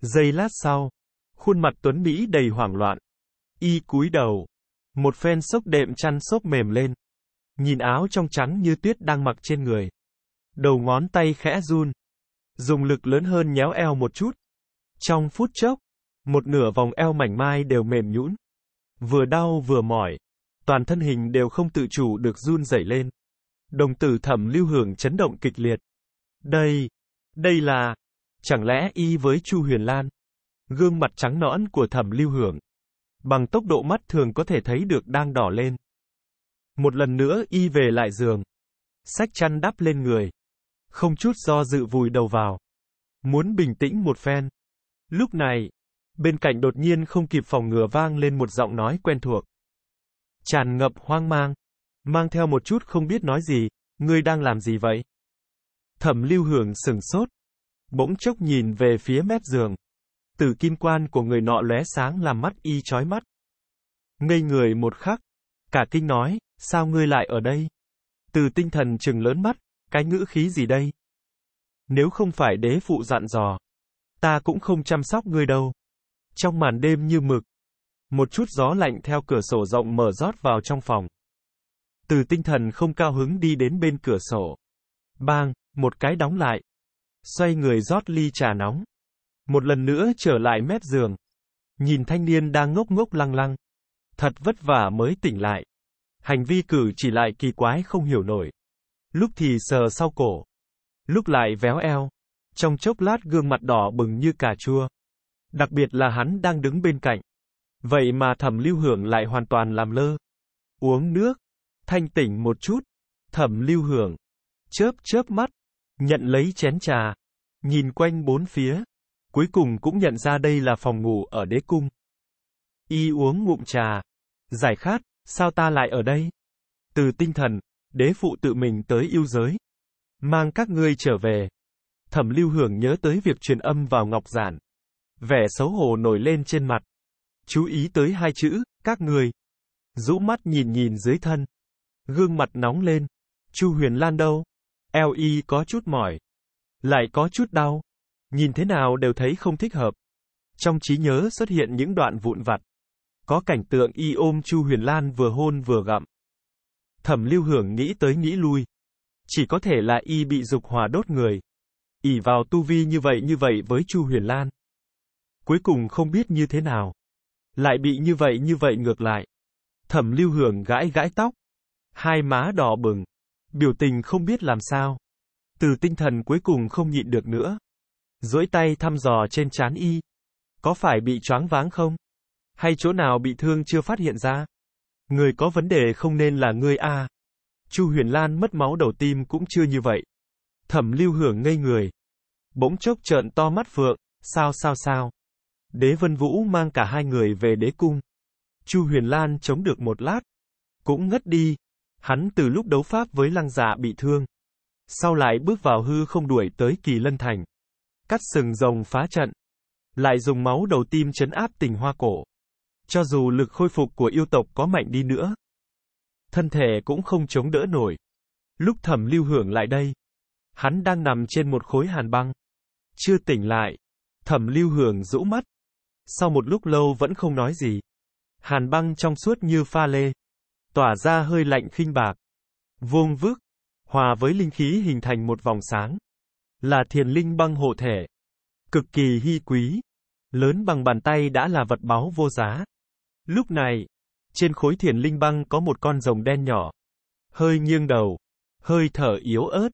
Giây lát sau, Khuôn mặt Tuấn Mỹ đầy hoảng loạn. Y cúi đầu. Một phen sốc đệm chăn xốp mềm lên. Nhìn áo trong trắng như tuyết đang mặc trên người. Đầu ngón tay khẽ run. Dùng lực lớn hơn nhéo eo một chút. Trong phút chốc, một nửa vòng eo mảnh mai đều mềm nhũn. Vừa đau vừa mỏi. Toàn thân hình đều không tự chủ được run rẩy lên. Đồng tử thẩm lưu hưởng chấn động kịch liệt. Đây, đây là, chẳng lẽ y với Chu Huyền Lan? Gương mặt trắng nõn của thẩm lưu hưởng. Bằng tốc độ mắt thường có thể thấy được đang đỏ lên. Một lần nữa y về lại giường. Sách chăn đắp lên người. Không chút do dự vùi đầu vào. Muốn bình tĩnh một phen. Lúc này, bên cạnh đột nhiên không kịp phòng ngừa vang lên một giọng nói quen thuộc. Tràn ngập hoang mang. Mang theo một chút không biết nói gì, ngươi đang làm gì vậy? Thẩm lưu hưởng sừng sốt. Bỗng chốc nhìn về phía mép giường từ kim quan của người nọ lóe sáng làm mắt y chói mắt. Ngây người một khắc, cả kinh nói, sao ngươi lại ở đây? Từ tinh thần trừng lớn mắt, cái ngữ khí gì đây? Nếu không phải đế phụ dặn dò, ta cũng không chăm sóc ngươi đâu. Trong màn đêm như mực, một chút gió lạnh theo cửa sổ rộng mở rót vào trong phòng. Từ tinh thần không cao hứng đi đến bên cửa sổ. Bang, một cái đóng lại. Xoay người rót ly trà nóng. Một lần nữa trở lại mép giường. Nhìn thanh niên đang ngốc ngốc lăng lăng. Thật vất vả mới tỉnh lại. Hành vi cử chỉ lại kỳ quái không hiểu nổi. Lúc thì sờ sau cổ. Lúc lại véo eo. Trong chốc lát gương mặt đỏ bừng như cà chua. Đặc biệt là hắn đang đứng bên cạnh. Vậy mà thẩm lưu hưởng lại hoàn toàn làm lơ. Uống nước. Thanh tỉnh một chút. Thẩm lưu hưởng. Chớp chớp mắt. Nhận lấy chén trà. Nhìn quanh bốn phía cuối cùng cũng nhận ra đây là phòng ngủ ở đế cung. Y uống ngụm trà. Giải khát, sao ta lại ở đây? Từ tinh thần, đế phụ tự mình tới yêu giới. Mang các ngươi trở về. Thẩm lưu hưởng nhớ tới việc truyền âm vào ngọc giản. Vẻ xấu hổ nổi lên trên mặt. Chú ý tới hai chữ, các ngươi Rũ mắt nhìn nhìn dưới thân. Gương mặt nóng lên. Chu huyền lan đâu? eo y có chút mỏi. Lại có chút đau. Nhìn thế nào đều thấy không thích hợp. Trong trí nhớ xuất hiện những đoạn vụn vặt. Có cảnh tượng y ôm Chu Huyền Lan vừa hôn vừa gặm. Thẩm lưu hưởng nghĩ tới nghĩ lui. Chỉ có thể là y bị dục hòa đốt người. ỉ vào tu vi như vậy như vậy với Chu Huyền Lan. Cuối cùng không biết như thế nào. Lại bị như vậy như vậy ngược lại. Thẩm lưu hưởng gãi gãi tóc. Hai má đỏ bừng. Biểu tình không biết làm sao. Từ tinh thần cuối cùng không nhịn được nữa duỗi tay thăm dò trên chán y. Có phải bị choáng váng không? Hay chỗ nào bị thương chưa phát hiện ra? Người có vấn đề không nên là ngươi a. Chu Huyền Lan mất máu đầu tim cũng chưa như vậy. Thẩm Lưu Hưởng ngây người. Bỗng chốc trợn to mắt phượng, sao sao sao? Đế Vân Vũ mang cả hai người về đế cung. Chu Huyền Lan chống được một lát, cũng ngất đi. Hắn từ lúc đấu pháp với lăng dạ bị thương, sau lại bước vào hư không đuổi tới kỳ lân thành cắt sừng rồng phá trận, lại dùng máu đầu tim chấn áp tình hoa cổ. Cho dù lực khôi phục của yêu tộc có mạnh đi nữa, thân thể cũng không chống đỡ nổi. Lúc thẩm lưu hưởng lại đây, hắn đang nằm trên một khối hàn băng. Chưa tỉnh lại, thẩm lưu hưởng rũ mắt. Sau một lúc lâu vẫn không nói gì. Hàn băng trong suốt như pha lê. Tỏa ra hơi lạnh khinh bạc. Vuông vức. Hòa với linh khí hình thành một vòng sáng là thiền linh băng hộ thể. Cực kỳ hy quý, lớn bằng bàn tay đã là vật báu vô giá. Lúc này, trên khối thiền linh băng có một con rồng đen nhỏ, hơi nghiêng đầu, hơi thở yếu ớt,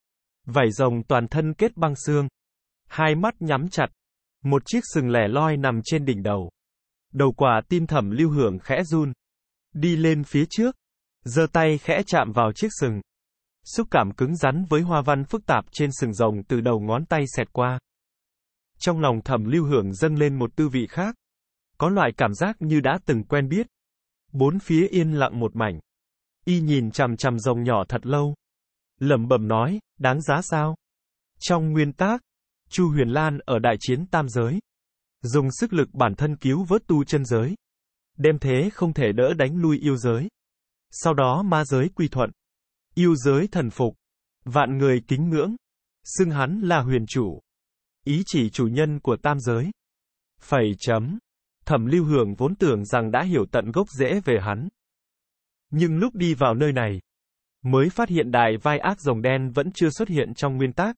vảy rồng toàn thân kết băng xương, hai mắt nhắm chặt, một chiếc sừng lẻ loi nằm trên đỉnh đầu. Đầu quả tim thẩm lưu hưởng khẽ run, đi lên phía trước, giơ tay khẽ chạm vào chiếc sừng. Xúc cảm cứng rắn với hoa văn phức tạp trên sừng rồng từ đầu ngón tay xẹt qua. Trong lòng thẩm lưu hưởng dâng lên một tư vị khác. Có loại cảm giác như đã từng quen biết. Bốn phía yên lặng một mảnh. Y nhìn chằm chằm rồng nhỏ thật lâu. lẩm bẩm nói, đáng giá sao? Trong nguyên tác, Chu Huyền Lan ở đại chiến tam giới. Dùng sức lực bản thân cứu vớt tu chân giới. Đem thế không thể đỡ đánh lui yêu giới. Sau đó ma giới quy thuận. Yêu giới thần phục, vạn người kính ngưỡng, xưng hắn là huyền chủ, ý chỉ chủ nhân của tam giới. Phẩy chấm. Thẩm Lưu Hưởng vốn tưởng rằng đã hiểu tận gốc rễ về hắn. Nhưng lúc đi vào nơi này, mới phát hiện đại vai ác rồng đen vẫn chưa xuất hiện trong nguyên tác.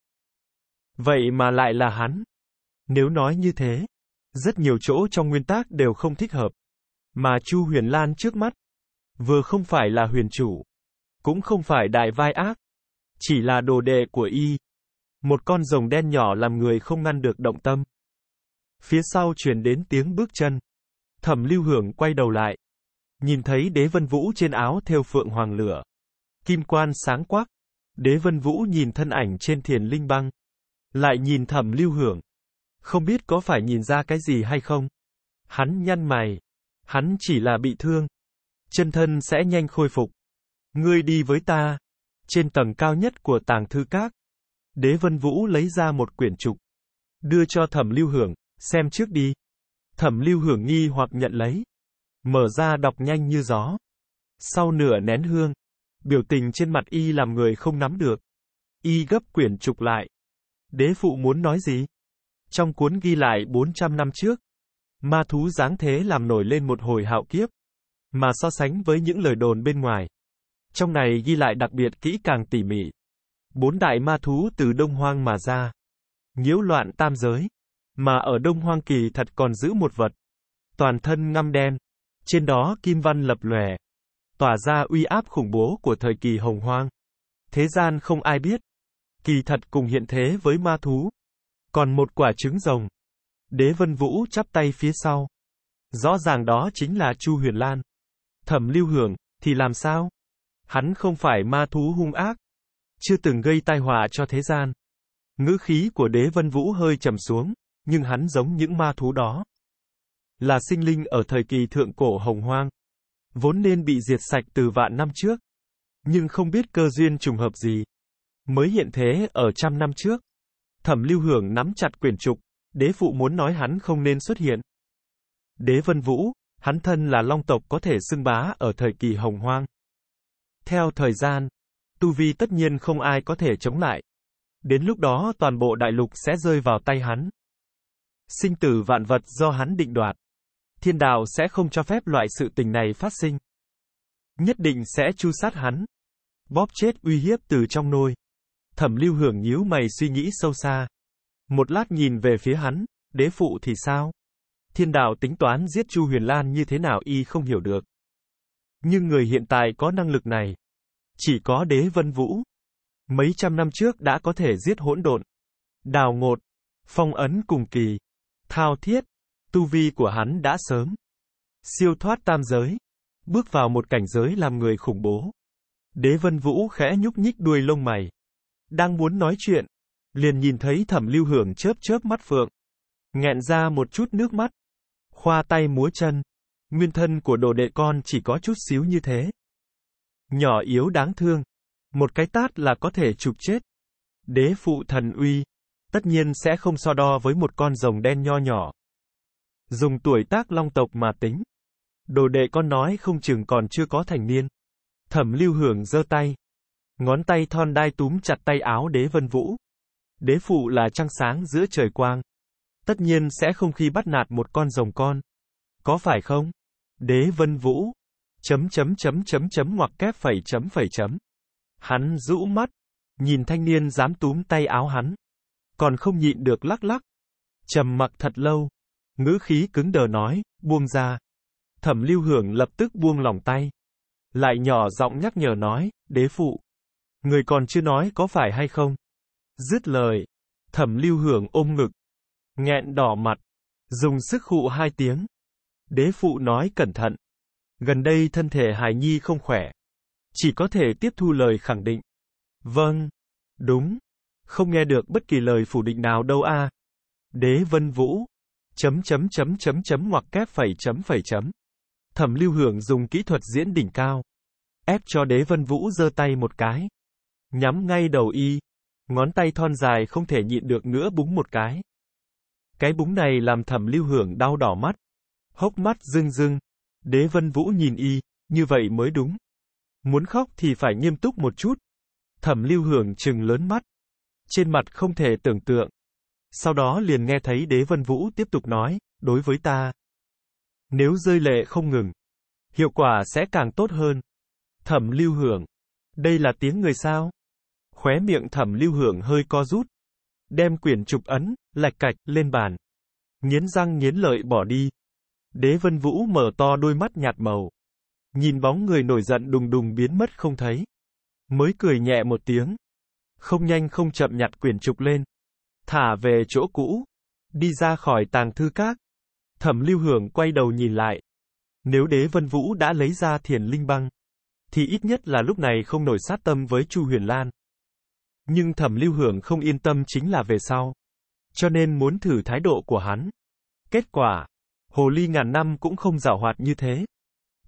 Vậy mà lại là hắn. Nếu nói như thế, rất nhiều chỗ trong nguyên tác đều không thích hợp. Mà Chu Huyền Lan trước mắt, vừa không phải là huyền chủ, cũng không phải đại vai ác. Chỉ là đồ đệ của y. Một con rồng đen nhỏ làm người không ngăn được động tâm. Phía sau truyền đến tiếng bước chân. Thẩm lưu hưởng quay đầu lại. Nhìn thấy đế vân vũ trên áo theo phượng hoàng lửa. Kim quan sáng quắc. Đế vân vũ nhìn thân ảnh trên thiền linh băng. Lại nhìn thẩm lưu hưởng. Không biết có phải nhìn ra cái gì hay không? Hắn nhăn mày. Hắn chỉ là bị thương. Chân thân sẽ nhanh khôi phục. Ngươi đi với ta. Trên tầng cao nhất của tàng thư các, đế vân vũ lấy ra một quyển trục. Đưa cho thẩm lưu hưởng, xem trước đi. Thẩm lưu hưởng nghi hoặc nhận lấy. Mở ra đọc nhanh như gió. Sau nửa nén hương, biểu tình trên mặt y làm người không nắm được. Y gấp quyển trục lại. Đế phụ muốn nói gì? Trong cuốn ghi lại 400 năm trước, ma thú dáng thế làm nổi lên một hồi hạo kiếp. Mà so sánh với những lời đồn bên ngoài, trong này ghi lại đặc biệt kỹ càng tỉ mỉ. Bốn đại ma thú từ Đông Hoang mà ra. Nhiễu loạn tam giới. Mà ở Đông Hoang kỳ thật còn giữ một vật. Toàn thân ngăm đen. Trên đó kim văn lập lòe. Tỏa ra uy áp khủng bố của thời kỳ hồng hoang. Thế gian không ai biết. Kỳ thật cùng hiện thế với ma thú. Còn một quả trứng rồng. Đế Vân Vũ chắp tay phía sau. Rõ ràng đó chính là Chu Huyền Lan. Thẩm Lưu Hưởng, thì làm sao? hắn không phải ma thú hung ác, chưa từng gây tai họa cho thế gian. Ngữ khí của đế vân vũ hơi trầm xuống, nhưng hắn giống những ma thú đó. Là sinh linh ở thời kỳ thượng cổ hồng hoang. Vốn nên bị diệt sạch từ vạn năm trước. Nhưng không biết cơ duyên trùng hợp gì. Mới hiện thế ở trăm năm trước. Thẩm lưu hưởng nắm chặt quyển trục, đế phụ muốn nói hắn không nên xuất hiện. Đế vân vũ, hắn thân là long tộc có thể xưng bá ở thời kỳ hồng hoang. Theo thời gian, tu vi tất nhiên không ai có thể chống lại. Đến lúc đó toàn bộ đại lục sẽ rơi vào tay hắn. Sinh tử vạn vật do hắn định đoạt. Thiên đạo sẽ không cho phép loại sự tình này phát sinh. Nhất định sẽ chu sát hắn. Bóp chết uy hiếp từ trong nôi. Thẩm lưu hưởng nhíu mày suy nghĩ sâu xa. Một lát nhìn về phía hắn, đế phụ thì sao? Thiên đạo tính toán giết Chu Huyền Lan như thế nào y không hiểu được. Nhưng người hiện tại có năng lực này. Chỉ có đế vân vũ. Mấy trăm năm trước đã có thể giết hỗn độn. Đào ngột. Phong ấn cùng kỳ. Thao thiết. Tu vi của hắn đã sớm. Siêu thoát tam giới. Bước vào một cảnh giới làm người khủng bố. Đế vân vũ khẽ nhúc nhích đuôi lông mày. Đang muốn nói chuyện. Liền nhìn thấy thẩm lưu hưởng chớp chớp mắt phượng. Nghẹn ra một chút nước mắt. Khoa tay múa chân. Nguyên thân của đồ đệ con chỉ có chút xíu như thế. Nhỏ yếu đáng thương. Một cái tát là có thể chụp chết. Đế phụ thần uy. Tất nhiên sẽ không so đo với một con rồng đen nho nhỏ. Dùng tuổi tác long tộc mà tính. Đồ đệ con nói không chừng còn chưa có thành niên. Thẩm lưu hưởng giơ tay. Ngón tay thon đai túm chặt tay áo đế vân vũ. Đế phụ là trăng sáng giữa trời quang. Tất nhiên sẽ không khi bắt nạt một con rồng con. Có phải không? Đế Vân Vũ, chấm chấm chấm chấm chấm ngoặc kép phẩy chấm phẩy chấm. Hắn rũ mắt, nhìn thanh niên dám túm tay áo hắn. Còn không nhịn được lắc lắc. Trầm mặc thật lâu. Ngữ khí cứng đờ nói, buông ra. Thẩm lưu hưởng lập tức buông lòng tay. Lại nhỏ giọng nhắc nhở nói, đế phụ. Người còn chưa nói có phải hay không? Dứt lời. Thẩm lưu hưởng ôm ngực. Nghẹn đỏ mặt. Dùng sức hụ hai tiếng. Đế phụ nói cẩn thận. Gần đây thân thể hài nhi không khỏe. Chỉ có thể tiếp thu lời khẳng định. Vâng. Đúng. Không nghe được bất kỳ lời phủ định nào đâu a. Đế vân vũ. Chấm chấm chấm chấm chấm hoặc kép phẩy chấm phẩy chấm. Thẩm lưu hưởng dùng kỹ thuật diễn đỉnh cao. Ép cho đế vân vũ giơ tay một cái. Nhắm ngay đầu y. Ngón tay thon dài không thể nhịn được nữa búng một cái. Cái búng này làm thẩm lưu hưởng đau đỏ mắt hốc mắt rưng rưng. Đế Vân Vũ nhìn y, như vậy mới đúng. Muốn khóc thì phải nghiêm túc một chút. Thẩm lưu hưởng trừng lớn mắt. Trên mặt không thể tưởng tượng. Sau đó liền nghe thấy đế vân vũ tiếp tục nói, đối với ta. Nếu rơi lệ không ngừng, hiệu quả sẽ càng tốt hơn. Thẩm lưu hưởng. Đây là tiếng người sao? Khóe miệng thẩm lưu hưởng hơi co rút. Đem quyển trục ấn, lạch cạch, lên bàn. Nghiến răng nghiến lợi bỏ đi, Đế Vân Vũ mở to đôi mắt nhạt màu. Nhìn bóng người nổi giận đùng đùng biến mất không thấy. Mới cười nhẹ một tiếng. Không nhanh không chậm nhặt quyển trục lên. Thả về chỗ cũ. Đi ra khỏi tàng thư các. Thẩm lưu hưởng quay đầu nhìn lại. Nếu đế vân vũ đã lấy ra thiền linh băng. Thì ít nhất là lúc này không nổi sát tâm với Chu Huyền Lan. Nhưng thẩm lưu hưởng không yên tâm chính là về sau. Cho nên muốn thử thái độ của hắn. Kết quả, Hồ ly ngàn năm cũng không giảo hoạt như thế.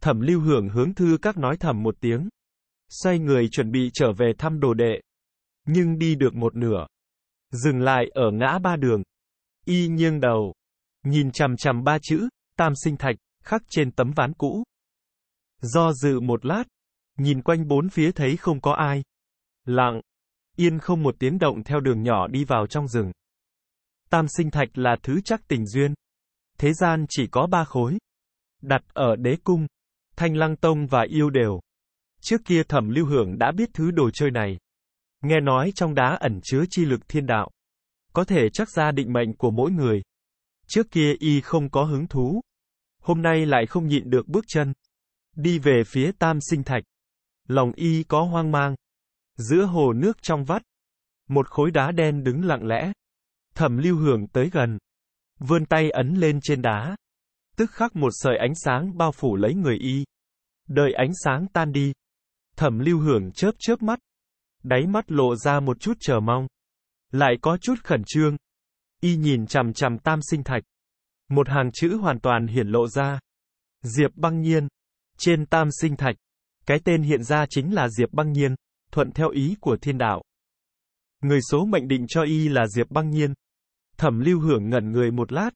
Thẩm lưu hưởng hướng thư các nói thầm một tiếng. Xoay người chuẩn bị trở về thăm đồ đệ. Nhưng đi được một nửa. Dừng lại ở ngã ba đường. Y nghiêng đầu. Nhìn chằm chằm ba chữ, tam sinh thạch, khắc trên tấm ván cũ. Do dự một lát. Nhìn quanh bốn phía thấy không có ai. Lặng. Yên không một tiếng động theo đường nhỏ đi vào trong rừng. Tam sinh thạch là thứ chắc tình duyên, thế gian chỉ có ba khối. Đặt ở đế cung, thanh lăng tông và yêu đều. Trước kia thẩm lưu hưởng đã biết thứ đồ chơi này. Nghe nói trong đá ẩn chứa chi lực thiên đạo. Có thể chắc ra định mệnh của mỗi người. Trước kia y không có hứng thú. Hôm nay lại không nhịn được bước chân. Đi về phía tam sinh thạch. Lòng y có hoang mang. Giữa hồ nước trong vắt. Một khối đá đen đứng lặng lẽ. Thẩm lưu hưởng tới gần vươn tay ấn lên trên đá. Tức khắc một sợi ánh sáng bao phủ lấy người y. Đợi ánh sáng tan đi. Thẩm lưu hưởng chớp chớp mắt. Đáy mắt lộ ra một chút chờ mong. Lại có chút khẩn trương. Y nhìn chằm chằm tam sinh thạch. Một hàng chữ hoàn toàn hiển lộ ra. Diệp băng nhiên. Trên tam sinh thạch. Cái tên hiện ra chính là Diệp băng nhiên, thuận theo ý của thiên đạo. Người số mệnh định cho y là Diệp băng nhiên, Thẩm lưu hưởng ngẩn người một lát.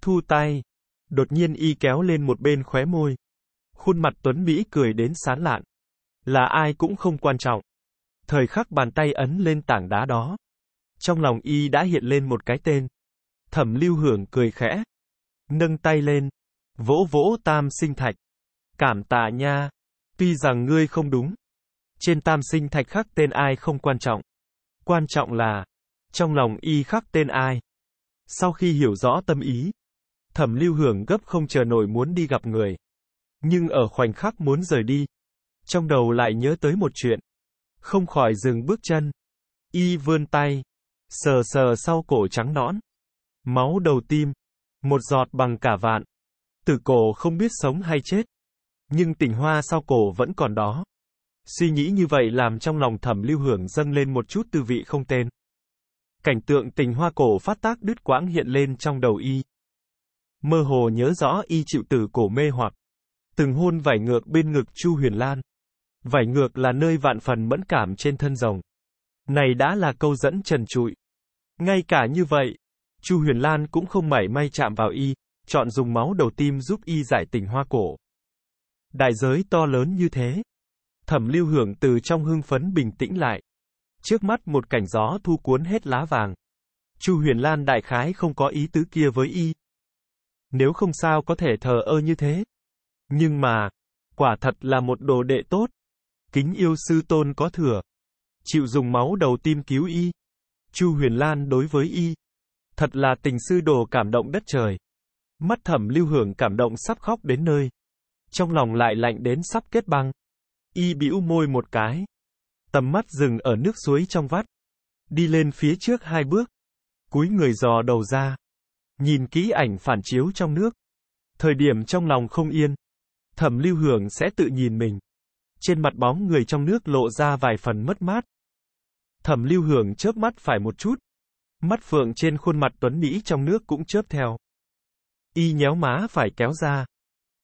Thu tay. Đột nhiên y kéo lên một bên khóe môi. Khuôn mặt Tuấn Mỹ cười đến sán lạn. Là ai cũng không quan trọng. Thời khắc bàn tay ấn lên tảng đá đó. Trong lòng y đã hiện lên một cái tên. Thẩm lưu hưởng cười khẽ. Nâng tay lên. Vỗ vỗ tam sinh thạch. Cảm tạ nha. Tuy rằng ngươi không đúng. Trên tam sinh thạch khắc tên ai không quan trọng. Quan trọng là, trong lòng y khắc tên ai. Sau khi hiểu rõ tâm ý, thẩm lưu hưởng gấp không chờ nổi muốn đi gặp người. Nhưng ở khoảnh khắc muốn rời đi, trong đầu lại nhớ tới một chuyện. Không khỏi dừng bước chân. Y vươn tay, sờ sờ sau cổ trắng nõn. Máu đầu tim, một giọt bằng cả vạn. Từ cổ không biết sống hay chết. Nhưng tình hoa sau cổ vẫn còn đó. Suy nghĩ như vậy làm trong lòng thẩm lưu hưởng dâng lên một chút tư vị không tên. Cảnh tượng tình hoa cổ phát tác đứt quãng hiện lên trong đầu y. Mơ hồ nhớ rõ y chịu tử cổ mê hoặc. Từng hôn vải ngược bên ngực Chu Huyền Lan. Vải ngược là nơi vạn phần mẫn cảm trên thân rồng. Này đã là câu dẫn trần trụi. Ngay cả như vậy, Chu Huyền Lan cũng không mảy may chạm vào y, chọn dùng máu đầu tim giúp y giải tình hoa cổ. Đại giới to lớn như thế. Thẩm lưu hưởng từ trong hưng phấn bình tĩnh lại. Trước mắt một cảnh gió thu cuốn hết lá vàng. Chu Huyền Lan đại khái không có ý tứ kia với y. Nếu không sao có thể thờ ơ như thế. Nhưng mà, quả thật là một đồ đệ tốt. Kính yêu sư tôn có thừa. Chịu dùng máu đầu tim cứu y. Chu Huyền Lan đối với y. Thật là tình sư đồ cảm động đất trời. Mắt thẩm lưu hưởng cảm động sắp khóc đến nơi. Trong lòng lại lạnh đến sắp kết băng. Y bĩu môi một cái. Tầm mắt dừng ở nước suối trong vắt. Đi lên phía trước hai bước. Cúi người dò đầu ra. Nhìn kỹ ảnh phản chiếu trong nước. Thời điểm trong lòng không yên. Thẩm lưu hưởng sẽ tự nhìn mình. Trên mặt bóng người trong nước lộ ra vài phần mất mát. Thẩm lưu hưởng chớp mắt phải một chút. Mắt phượng trên khuôn mặt tuấn Mỹ trong nước cũng chớp theo. Y nhéo má phải kéo ra.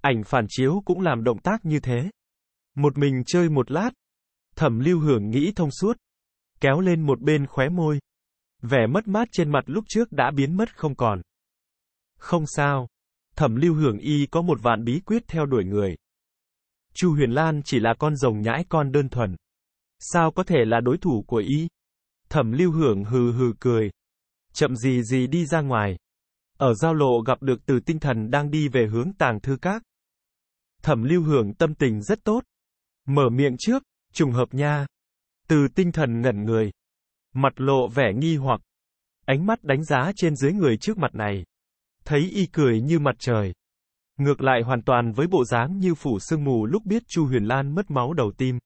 Ảnh phản chiếu cũng làm động tác như thế. Một mình chơi một lát, Thẩm lưu hưởng nghĩ thông suốt. Kéo lên một bên khóe môi. Vẻ mất mát trên mặt lúc trước đã biến mất không còn. Không sao. Thẩm lưu hưởng y có một vạn bí quyết theo đuổi người. Chu Huyền Lan chỉ là con rồng nhãi con đơn thuần. Sao có thể là đối thủ của y? Thẩm lưu hưởng hừ hừ cười. Chậm gì gì đi ra ngoài. Ở giao lộ gặp được từ tinh thần đang đi về hướng tàng thư các. Thẩm lưu hưởng tâm tình rất tốt. Mở miệng trước, Trùng hợp nha. Từ tinh thần ngẩn người. Mặt lộ vẻ nghi hoặc. Ánh mắt đánh giá trên dưới người trước mặt này. Thấy y cười như mặt trời. Ngược lại hoàn toàn với bộ dáng như phủ sương mù lúc biết Chu Huyền Lan mất máu đầu tim.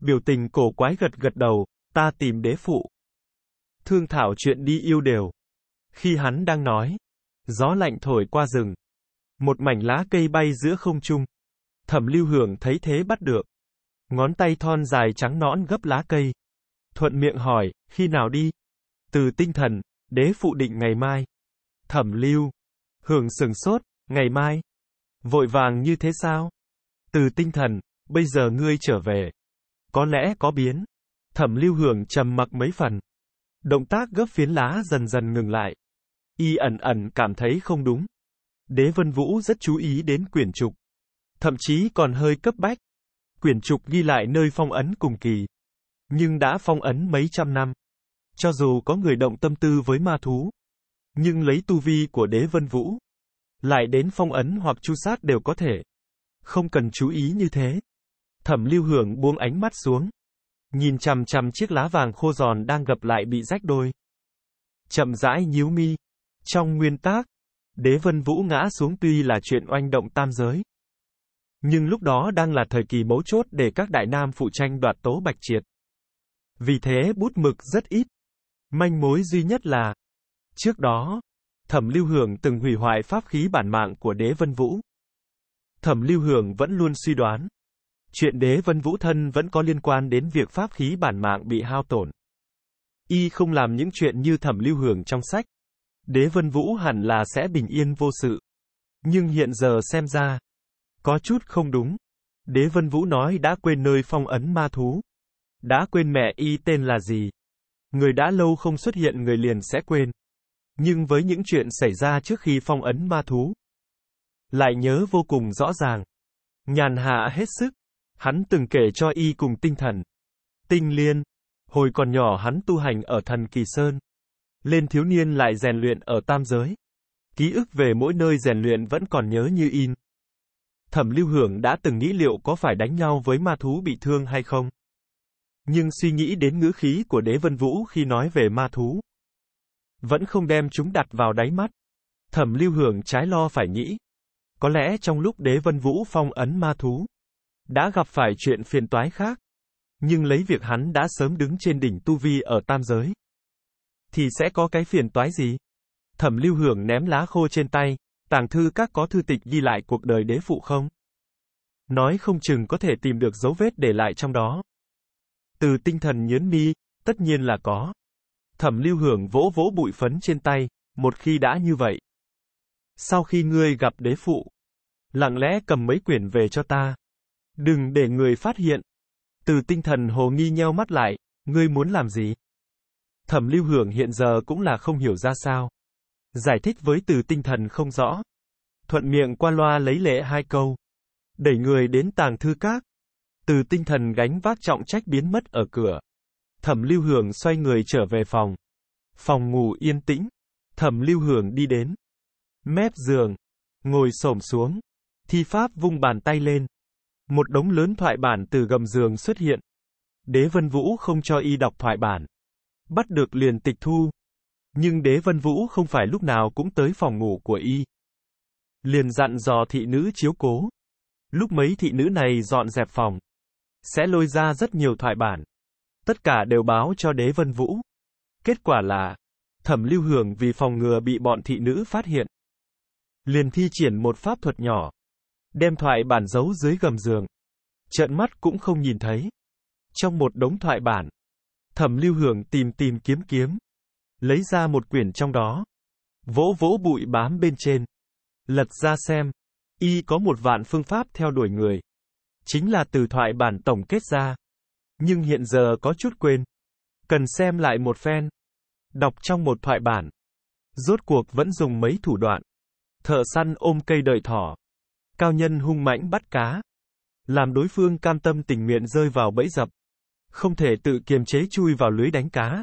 Biểu tình cổ quái gật gật đầu, ta tìm đế phụ. Thương thảo chuyện đi yêu đều. Khi hắn đang nói, gió lạnh thổi qua rừng. Một mảnh lá cây bay giữa không trung. Thẩm lưu hưởng thấy thế bắt được. Ngón tay thon dài trắng nõn gấp lá cây. Thuận miệng hỏi, khi nào đi? Từ tinh thần, đế phụ định ngày mai. Thẩm lưu. Hưởng sừng sốt, ngày mai. Vội vàng như thế sao? Từ tinh thần, bây giờ ngươi trở về. Có lẽ có biến. Thẩm lưu hưởng trầm mặc mấy phần. Động tác gấp phiến lá dần dần ngừng lại. Y ẩn ẩn cảm thấy không đúng. Đế Vân Vũ rất chú ý đến quyển trục. Thậm chí còn hơi cấp bách quyển trục ghi lại nơi phong ấn cùng kỳ. Nhưng đã phong ấn mấy trăm năm. Cho dù có người động tâm tư với ma thú, nhưng lấy tu vi của đế vân vũ, lại đến phong ấn hoặc chu sát đều có thể. Không cần chú ý như thế. Thẩm lưu hưởng buông ánh mắt xuống. Nhìn chằm chằm chiếc lá vàng khô giòn đang gập lại bị rách đôi. Chậm rãi nhíu mi. Trong nguyên tác, đế vân vũ ngã xuống tuy là chuyện oanh động tam giới. Nhưng lúc đó đang là thời kỳ mấu chốt để các đại nam phụ tranh đoạt tố bạch triệt. Vì thế bút mực rất ít. Manh mối duy nhất là, trước đó, Thẩm Lưu Hưởng từng hủy hoại pháp khí bản mạng của Đế Vân Vũ. Thẩm Lưu Hưởng vẫn luôn suy đoán, chuyện Đế Vân Vũ thân vẫn có liên quan đến việc pháp khí bản mạng bị hao tổn. Y không làm những chuyện như Thẩm Lưu Hưởng trong sách. Đế Vân Vũ hẳn là sẽ bình yên vô sự. Nhưng hiện giờ xem ra, có chút không đúng. Đế Vân Vũ nói đã quên nơi phong ấn ma thú. Đã quên mẹ y tên là gì. Người đã lâu không xuất hiện người liền sẽ quên. Nhưng với những chuyện xảy ra trước khi phong ấn ma thú, lại nhớ vô cùng rõ ràng. Nhàn hạ hết sức, hắn từng kể cho y cùng tinh thần. Tinh liên, hồi còn nhỏ hắn tu hành ở thần kỳ sơn. Lên thiếu niên lại rèn luyện ở tam giới. Ký ức về mỗi nơi rèn luyện vẫn còn nhớ như in. Thẩm Lưu Hưởng đã từng nghĩ liệu có phải đánh nhau với ma thú bị thương hay không. Nhưng suy nghĩ đến ngữ khí của đế vân vũ khi nói về ma thú. Vẫn không đem chúng đặt vào đáy mắt. Thẩm Lưu Hưởng trái lo phải nghĩ. Có lẽ trong lúc đế vân vũ phong ấn ma thú, đã gặp phải chuyện phiền toái khác. Nhưng lấy việc hắn đã sớm đứng trên đỉnh tu vi ở tam giới. Thì sẽ có cái phiền toái gì? Thẩm lưu hưởng ném lá khô trên tay, tàng thư các có thư tịch ghi lại cuộc đời đế phụ không? Nói không chừng có thể tìm được dấu vết để lại trong đó. Từ tinh thần nhớn mi, tất nhiên là có. Thẩm lưu hưởng vỗ vỗ bụi phấn trên tay, một khi đã như vậy. Sau khi ngươi gặp đế phụ, lặng lẽ cầm mấy quyển về cho ta. Đừng để người phát hiện. Từ tinh thần hồ nghi nheo mắt lại, ngươi muốn làm gì? Thẩm lưu hưởng hiện giờ cũng là không hiểu ra sao. Giải thích với từ tinh thần không rõ. Thuận miệng qua loa lấy lệ hai câu. Đẩy người đến tàng thư các. Từ tinh thần gánh vác trọng trách biến mất ở cửa. Thẩm lưu hưởng xoay người trở về phòng. Phòng ngủ yên tĩnh. Thẩm lưu hưởng đi đến. Mép giường. Ngồi xổm xuống. Thi pháp vung bàn tay lên. Một đống lớn thoại bản từ gầm giường xuất hiện. Đế Vân Vũ không cho y đọc thoại bản. Bắt được liền tịch thu. Nhưng đế vân vũ không phải lúc nào cũng tới phòng ngủ của y. Liền dặn dò thị nữ chiếu cố. Lúc mấy thị nữ này dọn dẹp phòng, sẽ lôi ra rất nhiều thoại bản. Tất cả đều báo cho đế vân vũ. Kết quả là, thẩm lưu hưởng vì phòng ngừa bị bọn thị nữ phát hiện. Liền thi triển một pháp thuật nhỏ. Đem thoại bản giấu dưới gầm giường. Trận mắt cũng không nhìn thấy. Trong một đống thoại bản, thẩm lưu hưởng tìm tìm kiếm kiếm, Lấy ra một quyển trong đó. Vỗ vỗ bụi bám bên trên. Lật ra xem. Y có một vạn phương pháp theo đuổi người. Chính là từ thoại bản tổng kết ra. Nhưng hiện giờ có chút quên. Cần xem lại một phen. Đọc trong một thoại bản. Rốt cuộc vẫn dùng mấy thủ đoạn. Thợ săn ôm cây đợi thỏ. Cao nhân hung mãnh bắt cá. Làm đối phương cam tâm tình nguyện rơi vào bẫy dập. Không thể tự kiềm chế chui vào lưới đánh cá.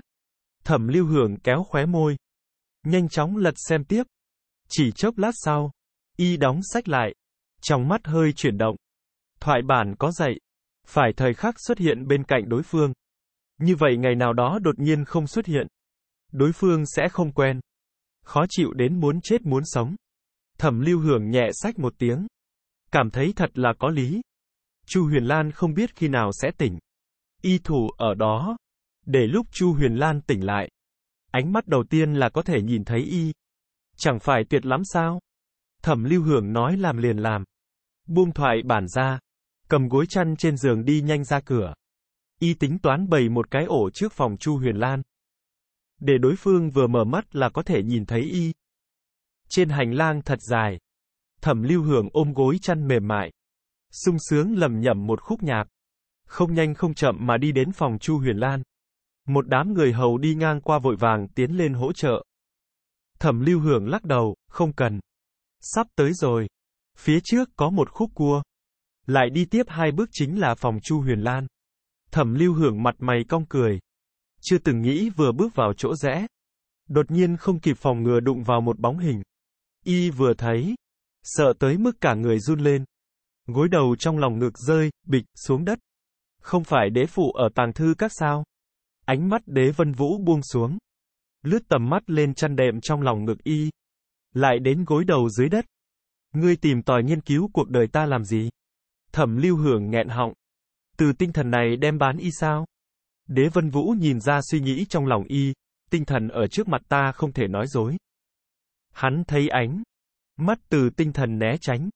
Thẩm lưu hưởng kéo khóe môi. Nhanh chóng lật xem tiếp. Chỉ chốc lát sau, y đóng sách lại. Trong mắt hơi chuyển động. Thoại bản có dạy. Phải thời khắc xuất hiện bên cạnh đối phương. Như vậy ngày nào đó đột nhiên không xuất hiện. Đối phương sẽ không quen. Khó chịu đến muốn chết muốn sống. Thẩm lưu hưởng nhẹ sách một tiếng. Cảm thấy thật là có lý. Chu Huyền Lan không biết khi nào sẽ tỉnh. Y thủ ở đó, để lúc Chu Huyền Lan tỉnh lại, ánh mắt đầu tiên là có thể nhìn thấy y. Chẳng phải tuyệt lắm sao? Thẩm Lưu Hưởng nói làm liền làm. Buông thoại bản ra, cầm gối chăn trên giường đi nhanh ra cửa. Y tính toán bày một cái ổ trước phòng Chu Huyền Lan. Để đối phương vừa mở mắt là có thể nhìn thấy y. Trên hành lang thật dài, Thẩm Lưu Hưởng ôm gối chăn mềm mại, sung sướng lầm nhầm một khúc nhạc, không nhanh không chậm mà đi đến phòng Chu Huyền Lan. Một đám người hầu đi ngang qua vội vàng tiến lên hỗ trợ. Thẩm lưu hưởng lắc đầu, không cần. Sắp tới rồi. Phía trước có một khúc cua. Lại đi tiếp hai bước chính là phòng Chu Huyền Lan. Thẩm lưu hưởng mặt mày cong cười. Chưa từng nghĩ vừa bước vào chỗ rẽ. Đột nhiên không kịp phòng ngừa đụng vào một bóng hình. Y vừa thấy. Sợ tới mức cả người run lên. Gối đầu trong lòng ngực rơi, bịch, xuống đất. Không phải đế phụ ở tàng thư các sao? Ánh mắt đế vân vũ buông xuống. Lướt tầm mắt lên chăn đệm trong lòng ngực y. Lại đến gối đầu dưới đất. Ngươi tìm tòi nghiên cứu cuộc đời ta làm gì? Thẩm lưu hưởng nghẹn họng. Từ tinh thần này đem bán y sao? Đế vân vũ nhìn ra suy nghĩ trong lòng y. Tinh thần ở trước mặt ta không thể nói dối. Hắn thấy ánh. Mắt từ tinh thần né tránh.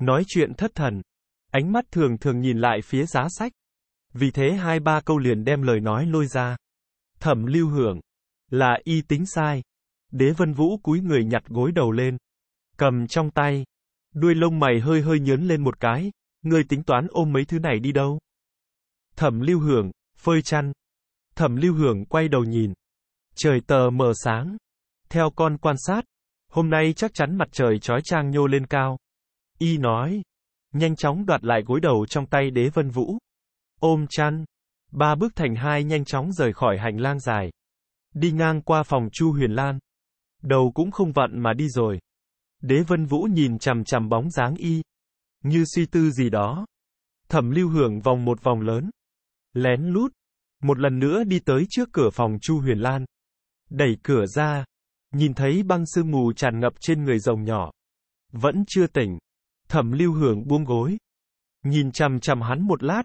Nói chuyện thất thần. Ánh mắt thường thường nhìn lại phía giá sách. Vì thế hai ba câu liền đem lời nói lôi ra. Thẩm lưu hưởng. Là y tính sai. Đế vân vũ cúi người nhặt gối đầu lên. Cầm trong tay. Đuôi lông mày hơi hơi nhớn lên một cái. Ngươi tính toán ôm mấy thứ này đi đâu? Thẩm lưu hưởng, phơi chăn. Thẩm lưu hưởng quay đầu nhìn. Trời tờ mờ sáng. Theo con quan sát, hôm nay chắc chắn mặt trời trói trang nhô lên cao. Y nói. Nhanh chóng đoạt lại gối đầu trong tay đế vân vũ ôm chăn. Ba bước thành hai nhanh chóng rời khỏi hành lang dài. Đi ngang qua phòng Chu Huyền Lan. Đầu cũng không vặn mà đi rồi. Đế Vân Vũ nhìn chằm chằm bóng dáng y. Như suy tư gì đó. Thẩm lưu hưởng vòng một vòng lớn. Lén lút. Một lần nữa đi tới trước cửa phòng Chu Huyền Lan. Đẩy cửa ra. Nhìn thấy băng sương mù tràn ngập trên người rồng nhỏ. Vẫn chưa tỉnh. Thẩm lưu hưởng buông gối. Nhìn chằm chằm hắn một lát,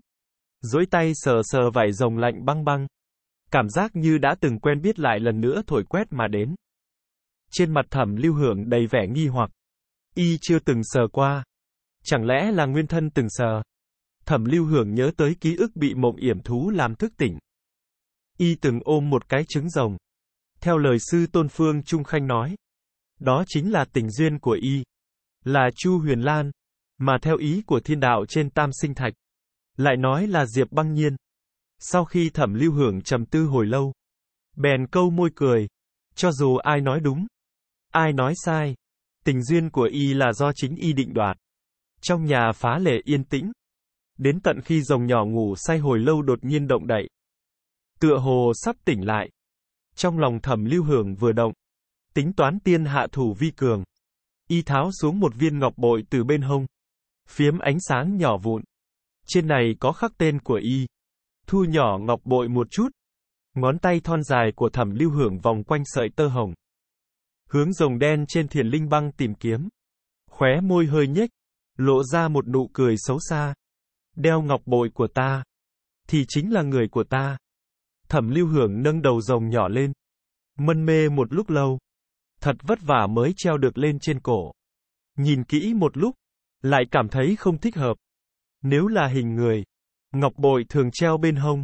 Dối tay sờ sờ vải rồng lạnh băng băng. Cảm giác như đã từng quen biết lại lần nữa thổi quét mà đến. Trên mặt thẩm lưu hưởng đầy vẻ nghi hoặc. Y chưa từng sờ qua. Chẳng lẽ là nguyên thân từng sờ? Thẩm lưu hưởng nhớ tới ký ức bị mộng yểm thú làm thức tỉnh. Y từng ôm một cái trứng rồng. Theo lời sư Tôn Phương Trung Khanh nói. Đó chính là tình duyên của Y. Là Chu Huyền Lan. Mà theo ý của thiên đạo trên tam sinh thạch, lại nói là Diệp băng nhiên. Sau khi thẩm lưu hưởng trầm tư hồi lâu, bèn câu môi cười. Cho dù ai nói đúng, ai nói sai, tình duyên của y là do chính y định đoạt. Trong nhà phá lệ yên tĩnh. Đến tận khi rồng nhỏ ngủ say hồi lâu đột nhiên động đậy. Tựa hồ sắp tỉnh lại. Trong lòng thẩm lưu hưởng vừa động. Tính toán tiên hạ thủ vi cường. Y tháo xuống một viên ngọc bội từ bên hông. Phiếm ánh sáng nhỏ vụn. Trên này có khắc tên của y. Thu nhỏ ngọc bội một chút. Ngón tay thon dài của thẩm lưu hưởng vòng quanh sợi tơ hồng. Hướng rồng đen trên thiền linh băng tìm kiếm. Khóe môi hơi nhếch. Lộ ra một nụ cười xấu xa. Đeo ngọc bội của ta. Thì chính là người của ta. Thẩm lưu hưởng nâng đầu rồng nhỏ lên. Mân mê một lúc lâu. Thật vất vả mới treo được lên trên cổ. Nhìn kỹ một lúc. Lại cảm thấy không thích hợp. Nếu là hình người, ngọc bội thường treo bên hông,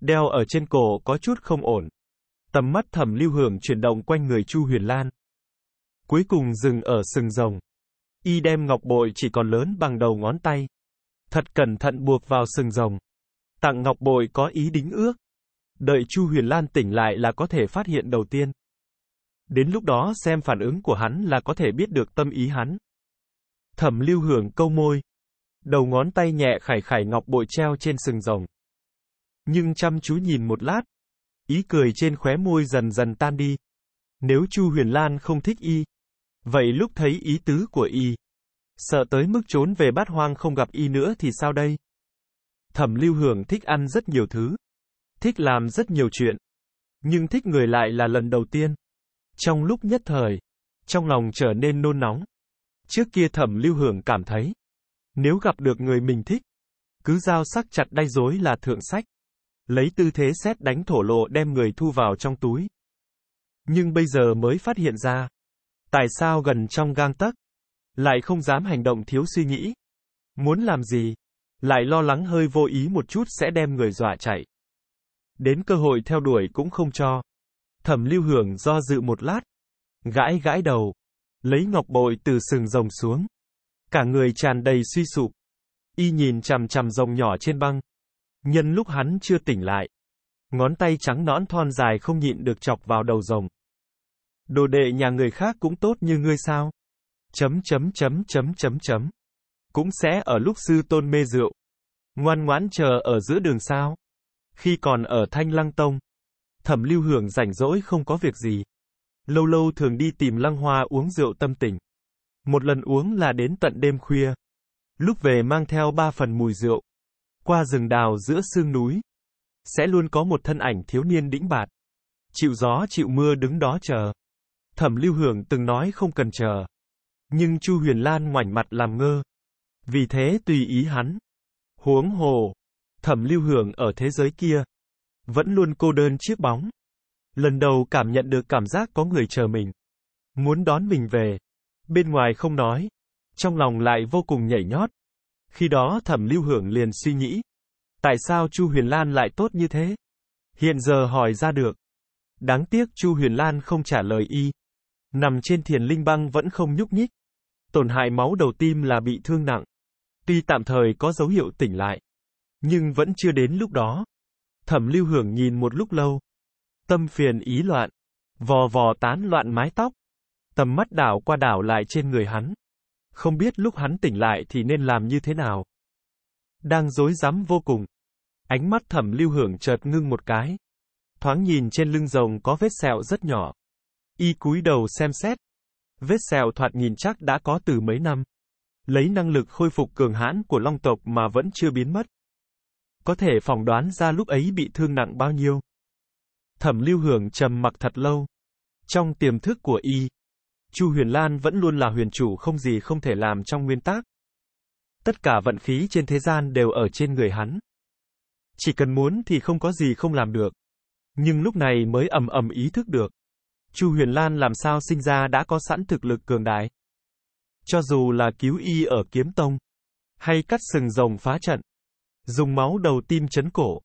đeo ở trên cổ có chút không ổn. Tầm mắt thẩm lưu hưởng chuyển động quanh người Chu Huyền Lan. Cuối cùng dừng ở sừng rồng. Y đem ngọc bội chỉ còn lớn bằng đầu ngón tay. Thật cẩn thận buộc vào sừng rồng. Tặng ngọc bội có ý đính ước. Đợi Chu Huyền Lan tỉnh lại là có thể phát hiện đầu tiên. Đến lúc đó xem phản ứng của hắn là có thể biết được tâm ý hắn. Thẩm lưu hưởng câu môi, đầu ngón tay nhẹ khải khải ngọc bội treo trên sừng rồng. Nhưng chăm chú nhìn một lát, ý cười trên khóe môi dần dần tan đi. Nếu Chu Huyền Lan không thích y, vậy lúc thấy ý tứ của y, sợ tới mức trốn về bát hoang không gặp y nữa thì sao đây? Thẩm Lưu Hưởng thích ăn rất nhiều thứ, thích làm rất nhiều chuyện, nhưng thích người lại là lần đầu tiên. Trong lúc nhất thời, trong lòng trở nên nôn nóng. Trước kia Thẩm Lưu Hưởng cảm thấy, nếu gặp được người mình thích, cứ giao sắc chặt đay dối là thượng sách. Lấy tư thế xét đánh thổ lộ đem người thu vào trong túi. Nhưng bây giờ mới phát hiện ra. Tại sao gần trong gang tấc, lại không dám hành động thiếu suy nghĩ. Muốn làm gì, lại lo lắng hơi vô ý một chút sẽ đem người dọa chạy. Đến cơ hội theo đuổi cũng không cho. Thẩm lưu hưởng do dự một lát. Gãi gãi đầu. Lấy ngọc bội từ sừng rồng xuống. Cả người tràn đầy suy sụp. Y nhìn chằm chằm rồng nhỏ trên băng. Nhân lúc hắn chưa tỉnh lại. Ngón tay trắng nõn thon dài không nhịn được chọc vào đầu rồng. Đồ đệ nhà người khác cũng tốt như ngươi sao? Chấm chấm chấm chấm chấm chấm. Cũng sẽ ở lúc sư tôn mê rượu. Ngoan ngoãn chờ ở giữa đường sao. Khi còn ở Thanh Lăng Tông. Thẩm lưu hưởng rảnh rỗi không có việc gì lâu lâu thường đi tìm lăng hoa uống rượu tâm tình một lần uống là đến tận đêm khuya. Lúc về mang theo ba phần mùi rượu. Qua rừng đào giữa sương núi, sẽ luôn có một thân ảnh thiếu niên đĩnh bạt. Chịu gió chịu mưa đứng đó chờ. Thẩm Lưu Hưởng từng nói không cần chờ. Nhưng Chu Huyền Lan ngoảnh mặt làm ngơ. Vì thế tùy ý hắn. Huống hồ, Thẩm Lưu Hưởng ở thế giới kia, vẫn luôn cô đơn chiếc bóng. Lần đầu cảm nhận được cảm giác có người chờ mình, muốn đón mình về bên ngoài không nói, trong lòng lại vô cùng nhảy nhót. Khi đó thẩm lưu hưởng liền suy nghĩ, tại sao Chu Huyền Lan lại tốt như thế? Hiện giờ hỏi ra được. Đáng tiếc Chu Huyền Lan không trả lời y. Nằm trên thiền linh băng vẫn không nhúc nhích. Tổn hại máu đầu tim là bị thương nặng. Tuy tạm thời có dấu hiệu tỉnh lại, nhưng vẫn chưa đến lúc đó. Thẩm lưu hưởng nhìn một lúc lâu. Tâm phiền ý loạn. Vò vò tán loạn mái tóc. Tầm mắt đảo qua đảo lại trên người hắn. Không biết lúc hắn tỉnh lại thì nên làm như thế nào. Đang dối rắm vô cùng. Ánh mắt thẩm lưu hưởng chợt ngưng một cái. Thoáng nhìn trên lưng rồng có vết sẹo rất nhỏ. Y cúi đầu xem xét. Vết sẹo thoạt nhìn chắc đã có từ mấy năm. Lấy năng lực khôi phục cường hãn của long tộc mà vẫn chưa biến mất. Có thể phỏng đoán ra lúc ấy bị thương nặng bao nhiêu. Thẩm lưu hưởng trầm mặc thật lâu. Trong tiềm thức của y, Chu Huyền Lan vẫn luôn là huyền chủ không gì không thể làm trong nguyên tắc. Tất cả vận khí trên thế gian đều ở trên người hắn. Chỉ cần muốn thì không có gì không làm được. Nhưng lúc này mới ầm ầm ý thức được. Chu Huyền Lan làm sao sinh ra đã có sẵn thực lực cường đại. Cho dù là cứu y ở kiếm tông, hay cắt sừng rồng phá trận, dùng máu đầu tim chấn cổ.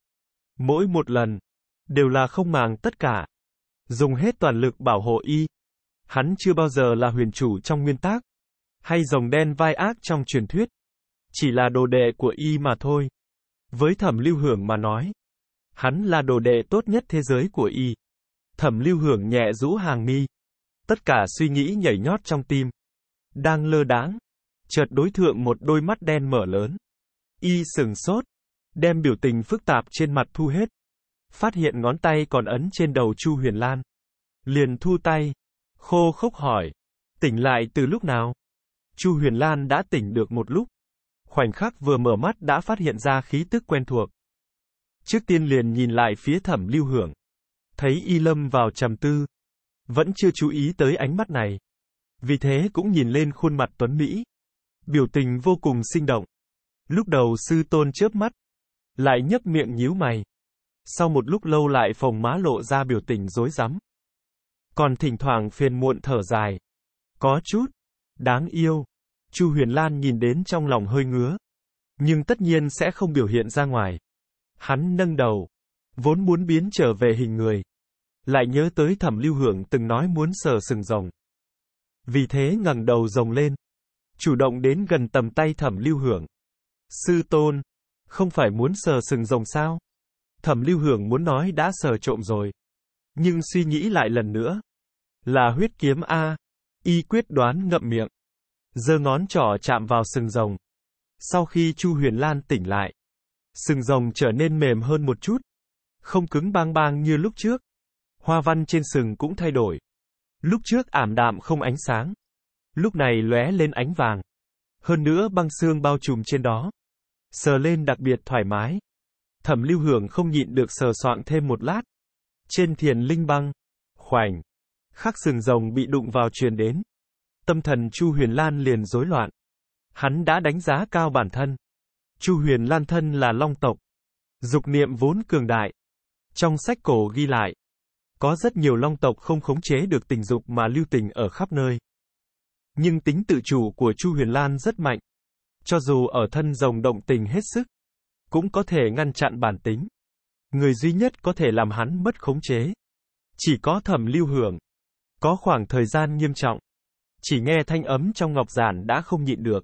Mỗi một lần, đều là không màng tất cả. Dùng hết toàn lực bảo hộ y. Hắn chưa bao giờ là huyền chủ trong nguyên tác, hay rồng đen vai ác trong truyền thuyết. Chỉ là đồ đệ của y mà thôi. Với thẩm lưu hưởng mà nói, hắn là đồ đệ tốt nhất thế giới của y. Thẩm lưu hưởng nhẹ rũ hàng mi. Tất cả suy nghĩ nhảy nhót trong tim. Đang lơ đáng. Chợt đối thượng một đôi mắt đen mở lớn. Y sừng sốt. Đem biểu tình phức tạp trên mặt thu hết. Phát hiện ngón tay còn ấn trên đầu Chu Huyền Lan. Liền thu tay, Khô khốc hỏi. Tỉnh lại từ lúc nào? Chu Huyền Lan đã tỉnh được một lúc. Khoảnh khắc vừa mở mắt đã phát hiện ra khí tức quen thuộc. Trước tiên liền nhìn lại phía thẩm lưu hưởng. Thấy y lâm vào trầm tư. Vẫn chưa chú ý tới ánh mắt này. Vì thế cũng nhìn lên khuôn mặt Tuấn Mỹ. Biểu tình vô cùng sinh động. Lúc đầu sư tôn chớp mắt. Lại nhấp miệng nhíu mày. Sau một lúc lâu lại phồng má lộ ra biểu tình dối rắm còn thỉnh thoảng phiền muộn thở dài. Có chút. Đáng yêu. Chu Huyền Lan nhìn đến trong lòng hơi ngứa. Nhưng tất nhiên sẽ không biểu hiện ra ngoài. Hắn nâng đầu. Vốn muốn biến trở về hình người. Lại nhớ tới thẩm lưu hưởng từng nói muốn sờ sừng rồng. Vì thế ngẩng đầu rồng lên. Chủ động đến gần tầm tay thẩm lưu hưởng. Sư tôn. Không phải muốn sờ sừng rồng sao? Thẩm lưu hưởng muốn nói đã sờ trộm rồi. Nhưng suy nghĩ lại lần nữa, là huyết kiếm A. Y quyết đoán ngậm miệng. giơ ngón trỏ chạm vào sừng rồng. Sau khi Chu Huyền Lan tỉnh lại, sừng rồng trở nên mềm hơn một chút. Không cứng bang bang như lúc trước. Hoa văn trên sừng cũng thay đổi. Lúc trước ảm đạm không ánh sáng. Lúc này lóe lên ánh vàng. Hơn nữa băng xương bao trùm trên đó. Sờ lên đặc biệt thoải mái. Thẩm lưu hưởng không nhịn được sờ soạng thêm một lát. Trên thiền linh băng. Khoảnh khắc sừng rồng bị đụng vào truyền đến. Tâm thần Chu Huyền Lan liền rối loạn. Hắn đã đánh giá cao bản thân. Chu Huyền Lan thân là long tộc. Dục niệm vốn cường đại. Trong sách cổ ghi lại, có rất nhiều long tộc không khống chế được tình dục mà lưu tình ở khắp nơi. Nhưng tính tự chủ của Chu Huyền Lan rất mạnh. Cho dù ở thân rồng động tình hết sức, cũng có thể ngăn chặn bản tính. Người duy nhất có thể làm hắn mất khống chế. Chỉ có thẩm lưu hưởng. Có khoảng thời gian nghiêm trọng. Chỉ nghe thanh ấm trong ngọc giản đã không nhịn được.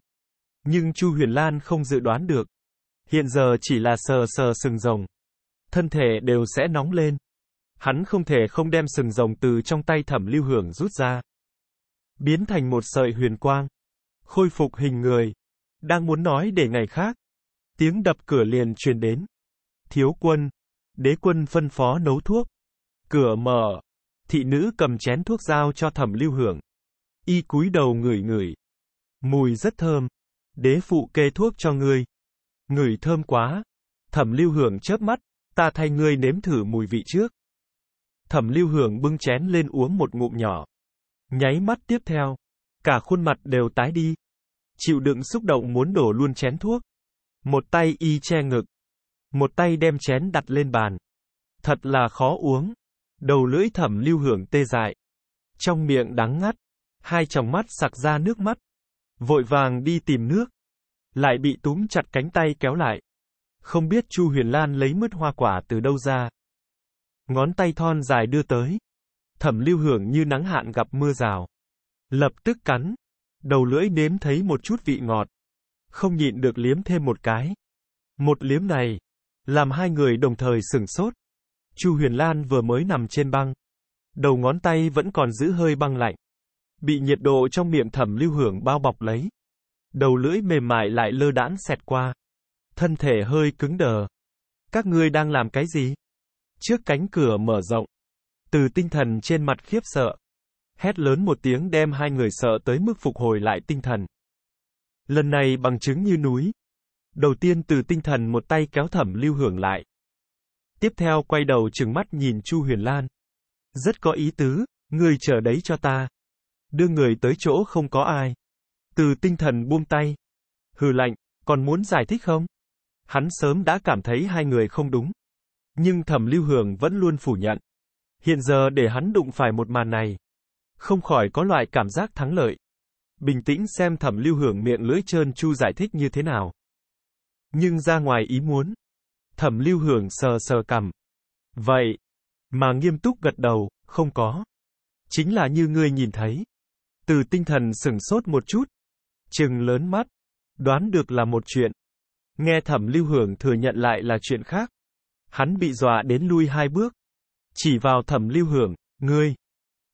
Nhưng Chu Huyền Lan không dự đoán được. Hiện giờ chỉ là sờ sờ sừng rồng. Thân thể đều sẽ nóng lên. Hắn không thể không đem sừng rồng từ trong tay thẩm lưu hưởng rút ra. Biến thành một sợi huyền quang. Khôi phục hình người. Đang muốn nói để ngày khác. Tiếng đập cửa liền truyền đến. Thiếu quân. Đế quân phân phó nấu thuốc. Cửa mở thị nữ cầm chén thuốc giao cho thẩm lưu hưởng. Y cúi đầu ngửi ngửi. Mùi rất thơm. Đế phụ kê thuốc cho ngươi. Ngửi thơm quá. Thẩm lưu hưởng chớp mắt, ta thay ngươi nếm thử mùi vị trước. Thẩm lưu hưởng bưng chén lên uống một ngụm nhỏ. Nháy mắt tiếp theo. Cả khuôn mặt đều tái đi. Chịu đựng xúc động muốn đổ luôn chén thuốc. Một tay y che ngực. Một tay đem chén đặt lên bàn. Thật là khó uống đầu lưỡi thẩm lưu hưởng tê dại. Trong miệng đắng ngắt, hai tròng mắt sặc ra nước mắt. Vội vàng đi tìm nước. Lại bị túm chặt cánh tay kéo lại. Không biết Chu Huyền Lan lấy mứt hoa quả từ đâu ra. Ngón tay thon dài đưa tới. Thẩm lưu hưởng như nắng hạn gặp mưa rào. Lập tức cắn. Đầu lưỡi nếm thấy một chút vị ngọt. Không nhịn được liếm thêm một cái. Một liếm này, làm hai người đồng thời sừng sốt. Chu Huyền Lan vừa mới nằm trên băng. Đầu ngón tay vẫn còn giữ hơi băng lạnh. Bị nhiệt độ trong miệng thẩm lưu hưởng bao bọc lấy. Đầu lưỡi mềm mại lại lơ đãn xẹt qua. Thân thể hơi cứng đờ. Các ngươi đang làm cái gì? Trước cánh cửa mở rộng. Từ tinh thần trên mặt khiếp sợ. Hét lớn một tiếng đem hai người sợ tới mức phục hồi lại tinh thần. Lần này bằng chứng như núi. Đầu tiên từ tinh thần một tay kéo thẩm lưu hưởng lại, Tiếp theo quay đầu trừng mắt nhìn Chu Huyền Lan. Rất có ý tứ, người chờ đấy cho ta. Đưa người tới chỗ không có ai. Từ tinh thần buông tay. Hừ lạnh, còn muốn giải thích không? Hắn sớm đã cảm thấy hai người không đúng. Nhưng thẩm lưu hưởng vẫn luôn phủ nhận. Hiện giờ để hắn đụng phải một màn này. Không khỏi có loại cảm giác thắng lợi. Bình tĩnh xem thẩm lưu hưởng miệng lưỡi trơn chu giải thích như thế nào. Nhưng ra ngoài ý muốn, Thẩm lưu hưởng sờ sờ cằm. Vậy, mà nghiêm túc gật đầu, không có. Chính là như ngươi nhìn thấy. Từ tinh thần sửng sốt một chút. Trừng lớn mắt. Đoán được là một chuyện. Nghe thẩm lưu hưởng thừa nhận lại là chuyện khác. Hắn bị dọa đến lui hai bước. Chỉ vào thẩm lưu hưởng, ngươi.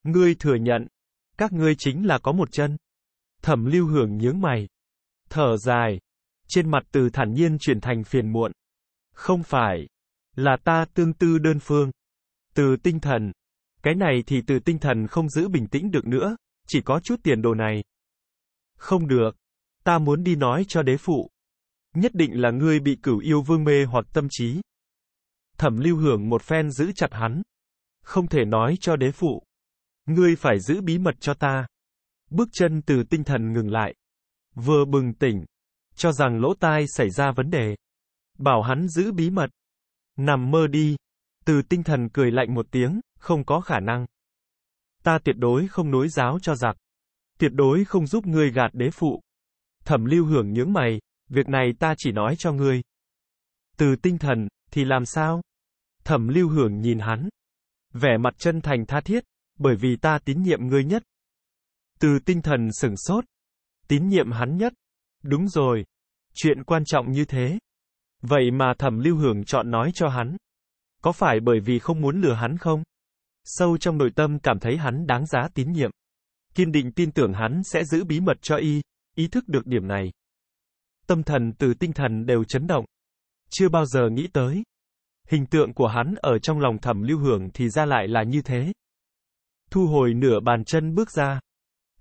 Ngươi thừa nhận. Các ngươi chính là có một chân. Thẩm lưu hưởng nhướng mày. Thở dài. Trên mặt từ thản nhiên chuyển thành phiền muộn. Không phải. Là ta tương tư đơn phương. Từ tinh thần. Cái này thì từ tinh thần không giữ bình tĩnh được nữa, chỉ có chút tiền đồ này. Không được. Ta muốn đi nói cho đế phụ. Nhất định là ngươi bị cửu yêu vương mê hoặc tâm trí. Thẩm lưu hưởng một phen giữ chặt hắn. Không thể nói cho đế phụ. Ngươi phải giữ bí mật cho ta. Bước chân từ tinh thần ngừng lại. Vừa bừng tỉnh. Cho rằng lỗ tai xảy ra vấn đề bảo hắn giữ bí mật. Nằm mơ đi. Từ tinh thần cười lạnh một tiếng, không có khả năng. Ta tuyệt đối không nối giáo cho giặc. Tuyệt đối không giúp ngươi gạt đế phụ. Thẩm lưu hưởng nhướng mày, việc này ta chỉ nói cho ngươi. Từ tinh thần, thì làm sao? Thẩm lưu hưởng nhìn hắn. Vẻ mặt chân thành tha thiết, bởi vì ta tín nhiệm ngươi nhất. Từ tinh thần sửng sốt. Tín nhiệm hắn nhất. Đúng rồi. Chuyện quan trọng như thế, Vậy mà thẩm lưu hưởng chọn nói cho hắn. Có phải bởi vì không muốn lừa hắn không? Sâu trong nội tâm cảm thấy hắn đáng giá tín nhiệm. Kiên định tin tưởng hắn sẽ giữ bí mật cho y, ý thức được điểm này. Tâm thần từ tinh thần đều chấn động. Chưa bao giờ nghĩ tới. Hình tượng của hắn ở trong lòng thẩm lưu hưởng thì ra lại là như thế. Thu hồi nửa bàn chân bước ra.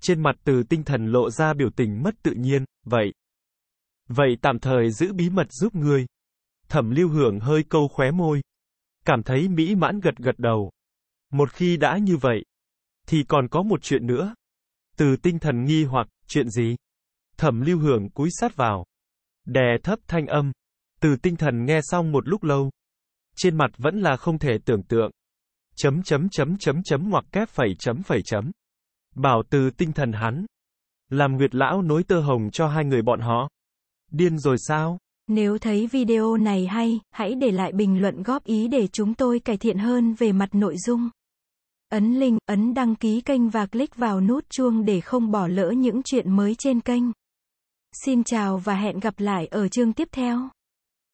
Trên mặt từ tinh thần lộ ra biểu tình mất tự nhiên, vậy. Vậy tạm thời giữ bí mật giúp ngươi. Thẩm lưu hưởng hơi câu khóe môi. Cảm thấy mỹ mãn gật gật đầu. Một khi đã như vậy, thì còn có một chuyện nữa. Từ tinh thần nghi hoặc, chuyện gì? Thẩm lưu hưởng cúi sát vào. Đè thấp thanh âm. Từ tinh thần nghe xong một lúc lâu. Trên mặt vẫn là không thể tưởng tượng. Chấm chấm chấm chấm chấm hoặc kép phẩy chấm phẩy chấm. Bảo từ tinh thần hắn. Làm nguyệt lão nối tơ hồng cho hai người bọn họ. Điên rồi sao? Nếu thấy video này hay, hãy để lại bình luận góp ý để chúng tôi cải thiện hơn về mặt nội dung. Ấn link, ấn đăng ký kênh và click vào nút chuông để không bỏ lỡ những chuyện mới trên kênh. Xin chào và hẹn gặp lại ở chương tiếp theo.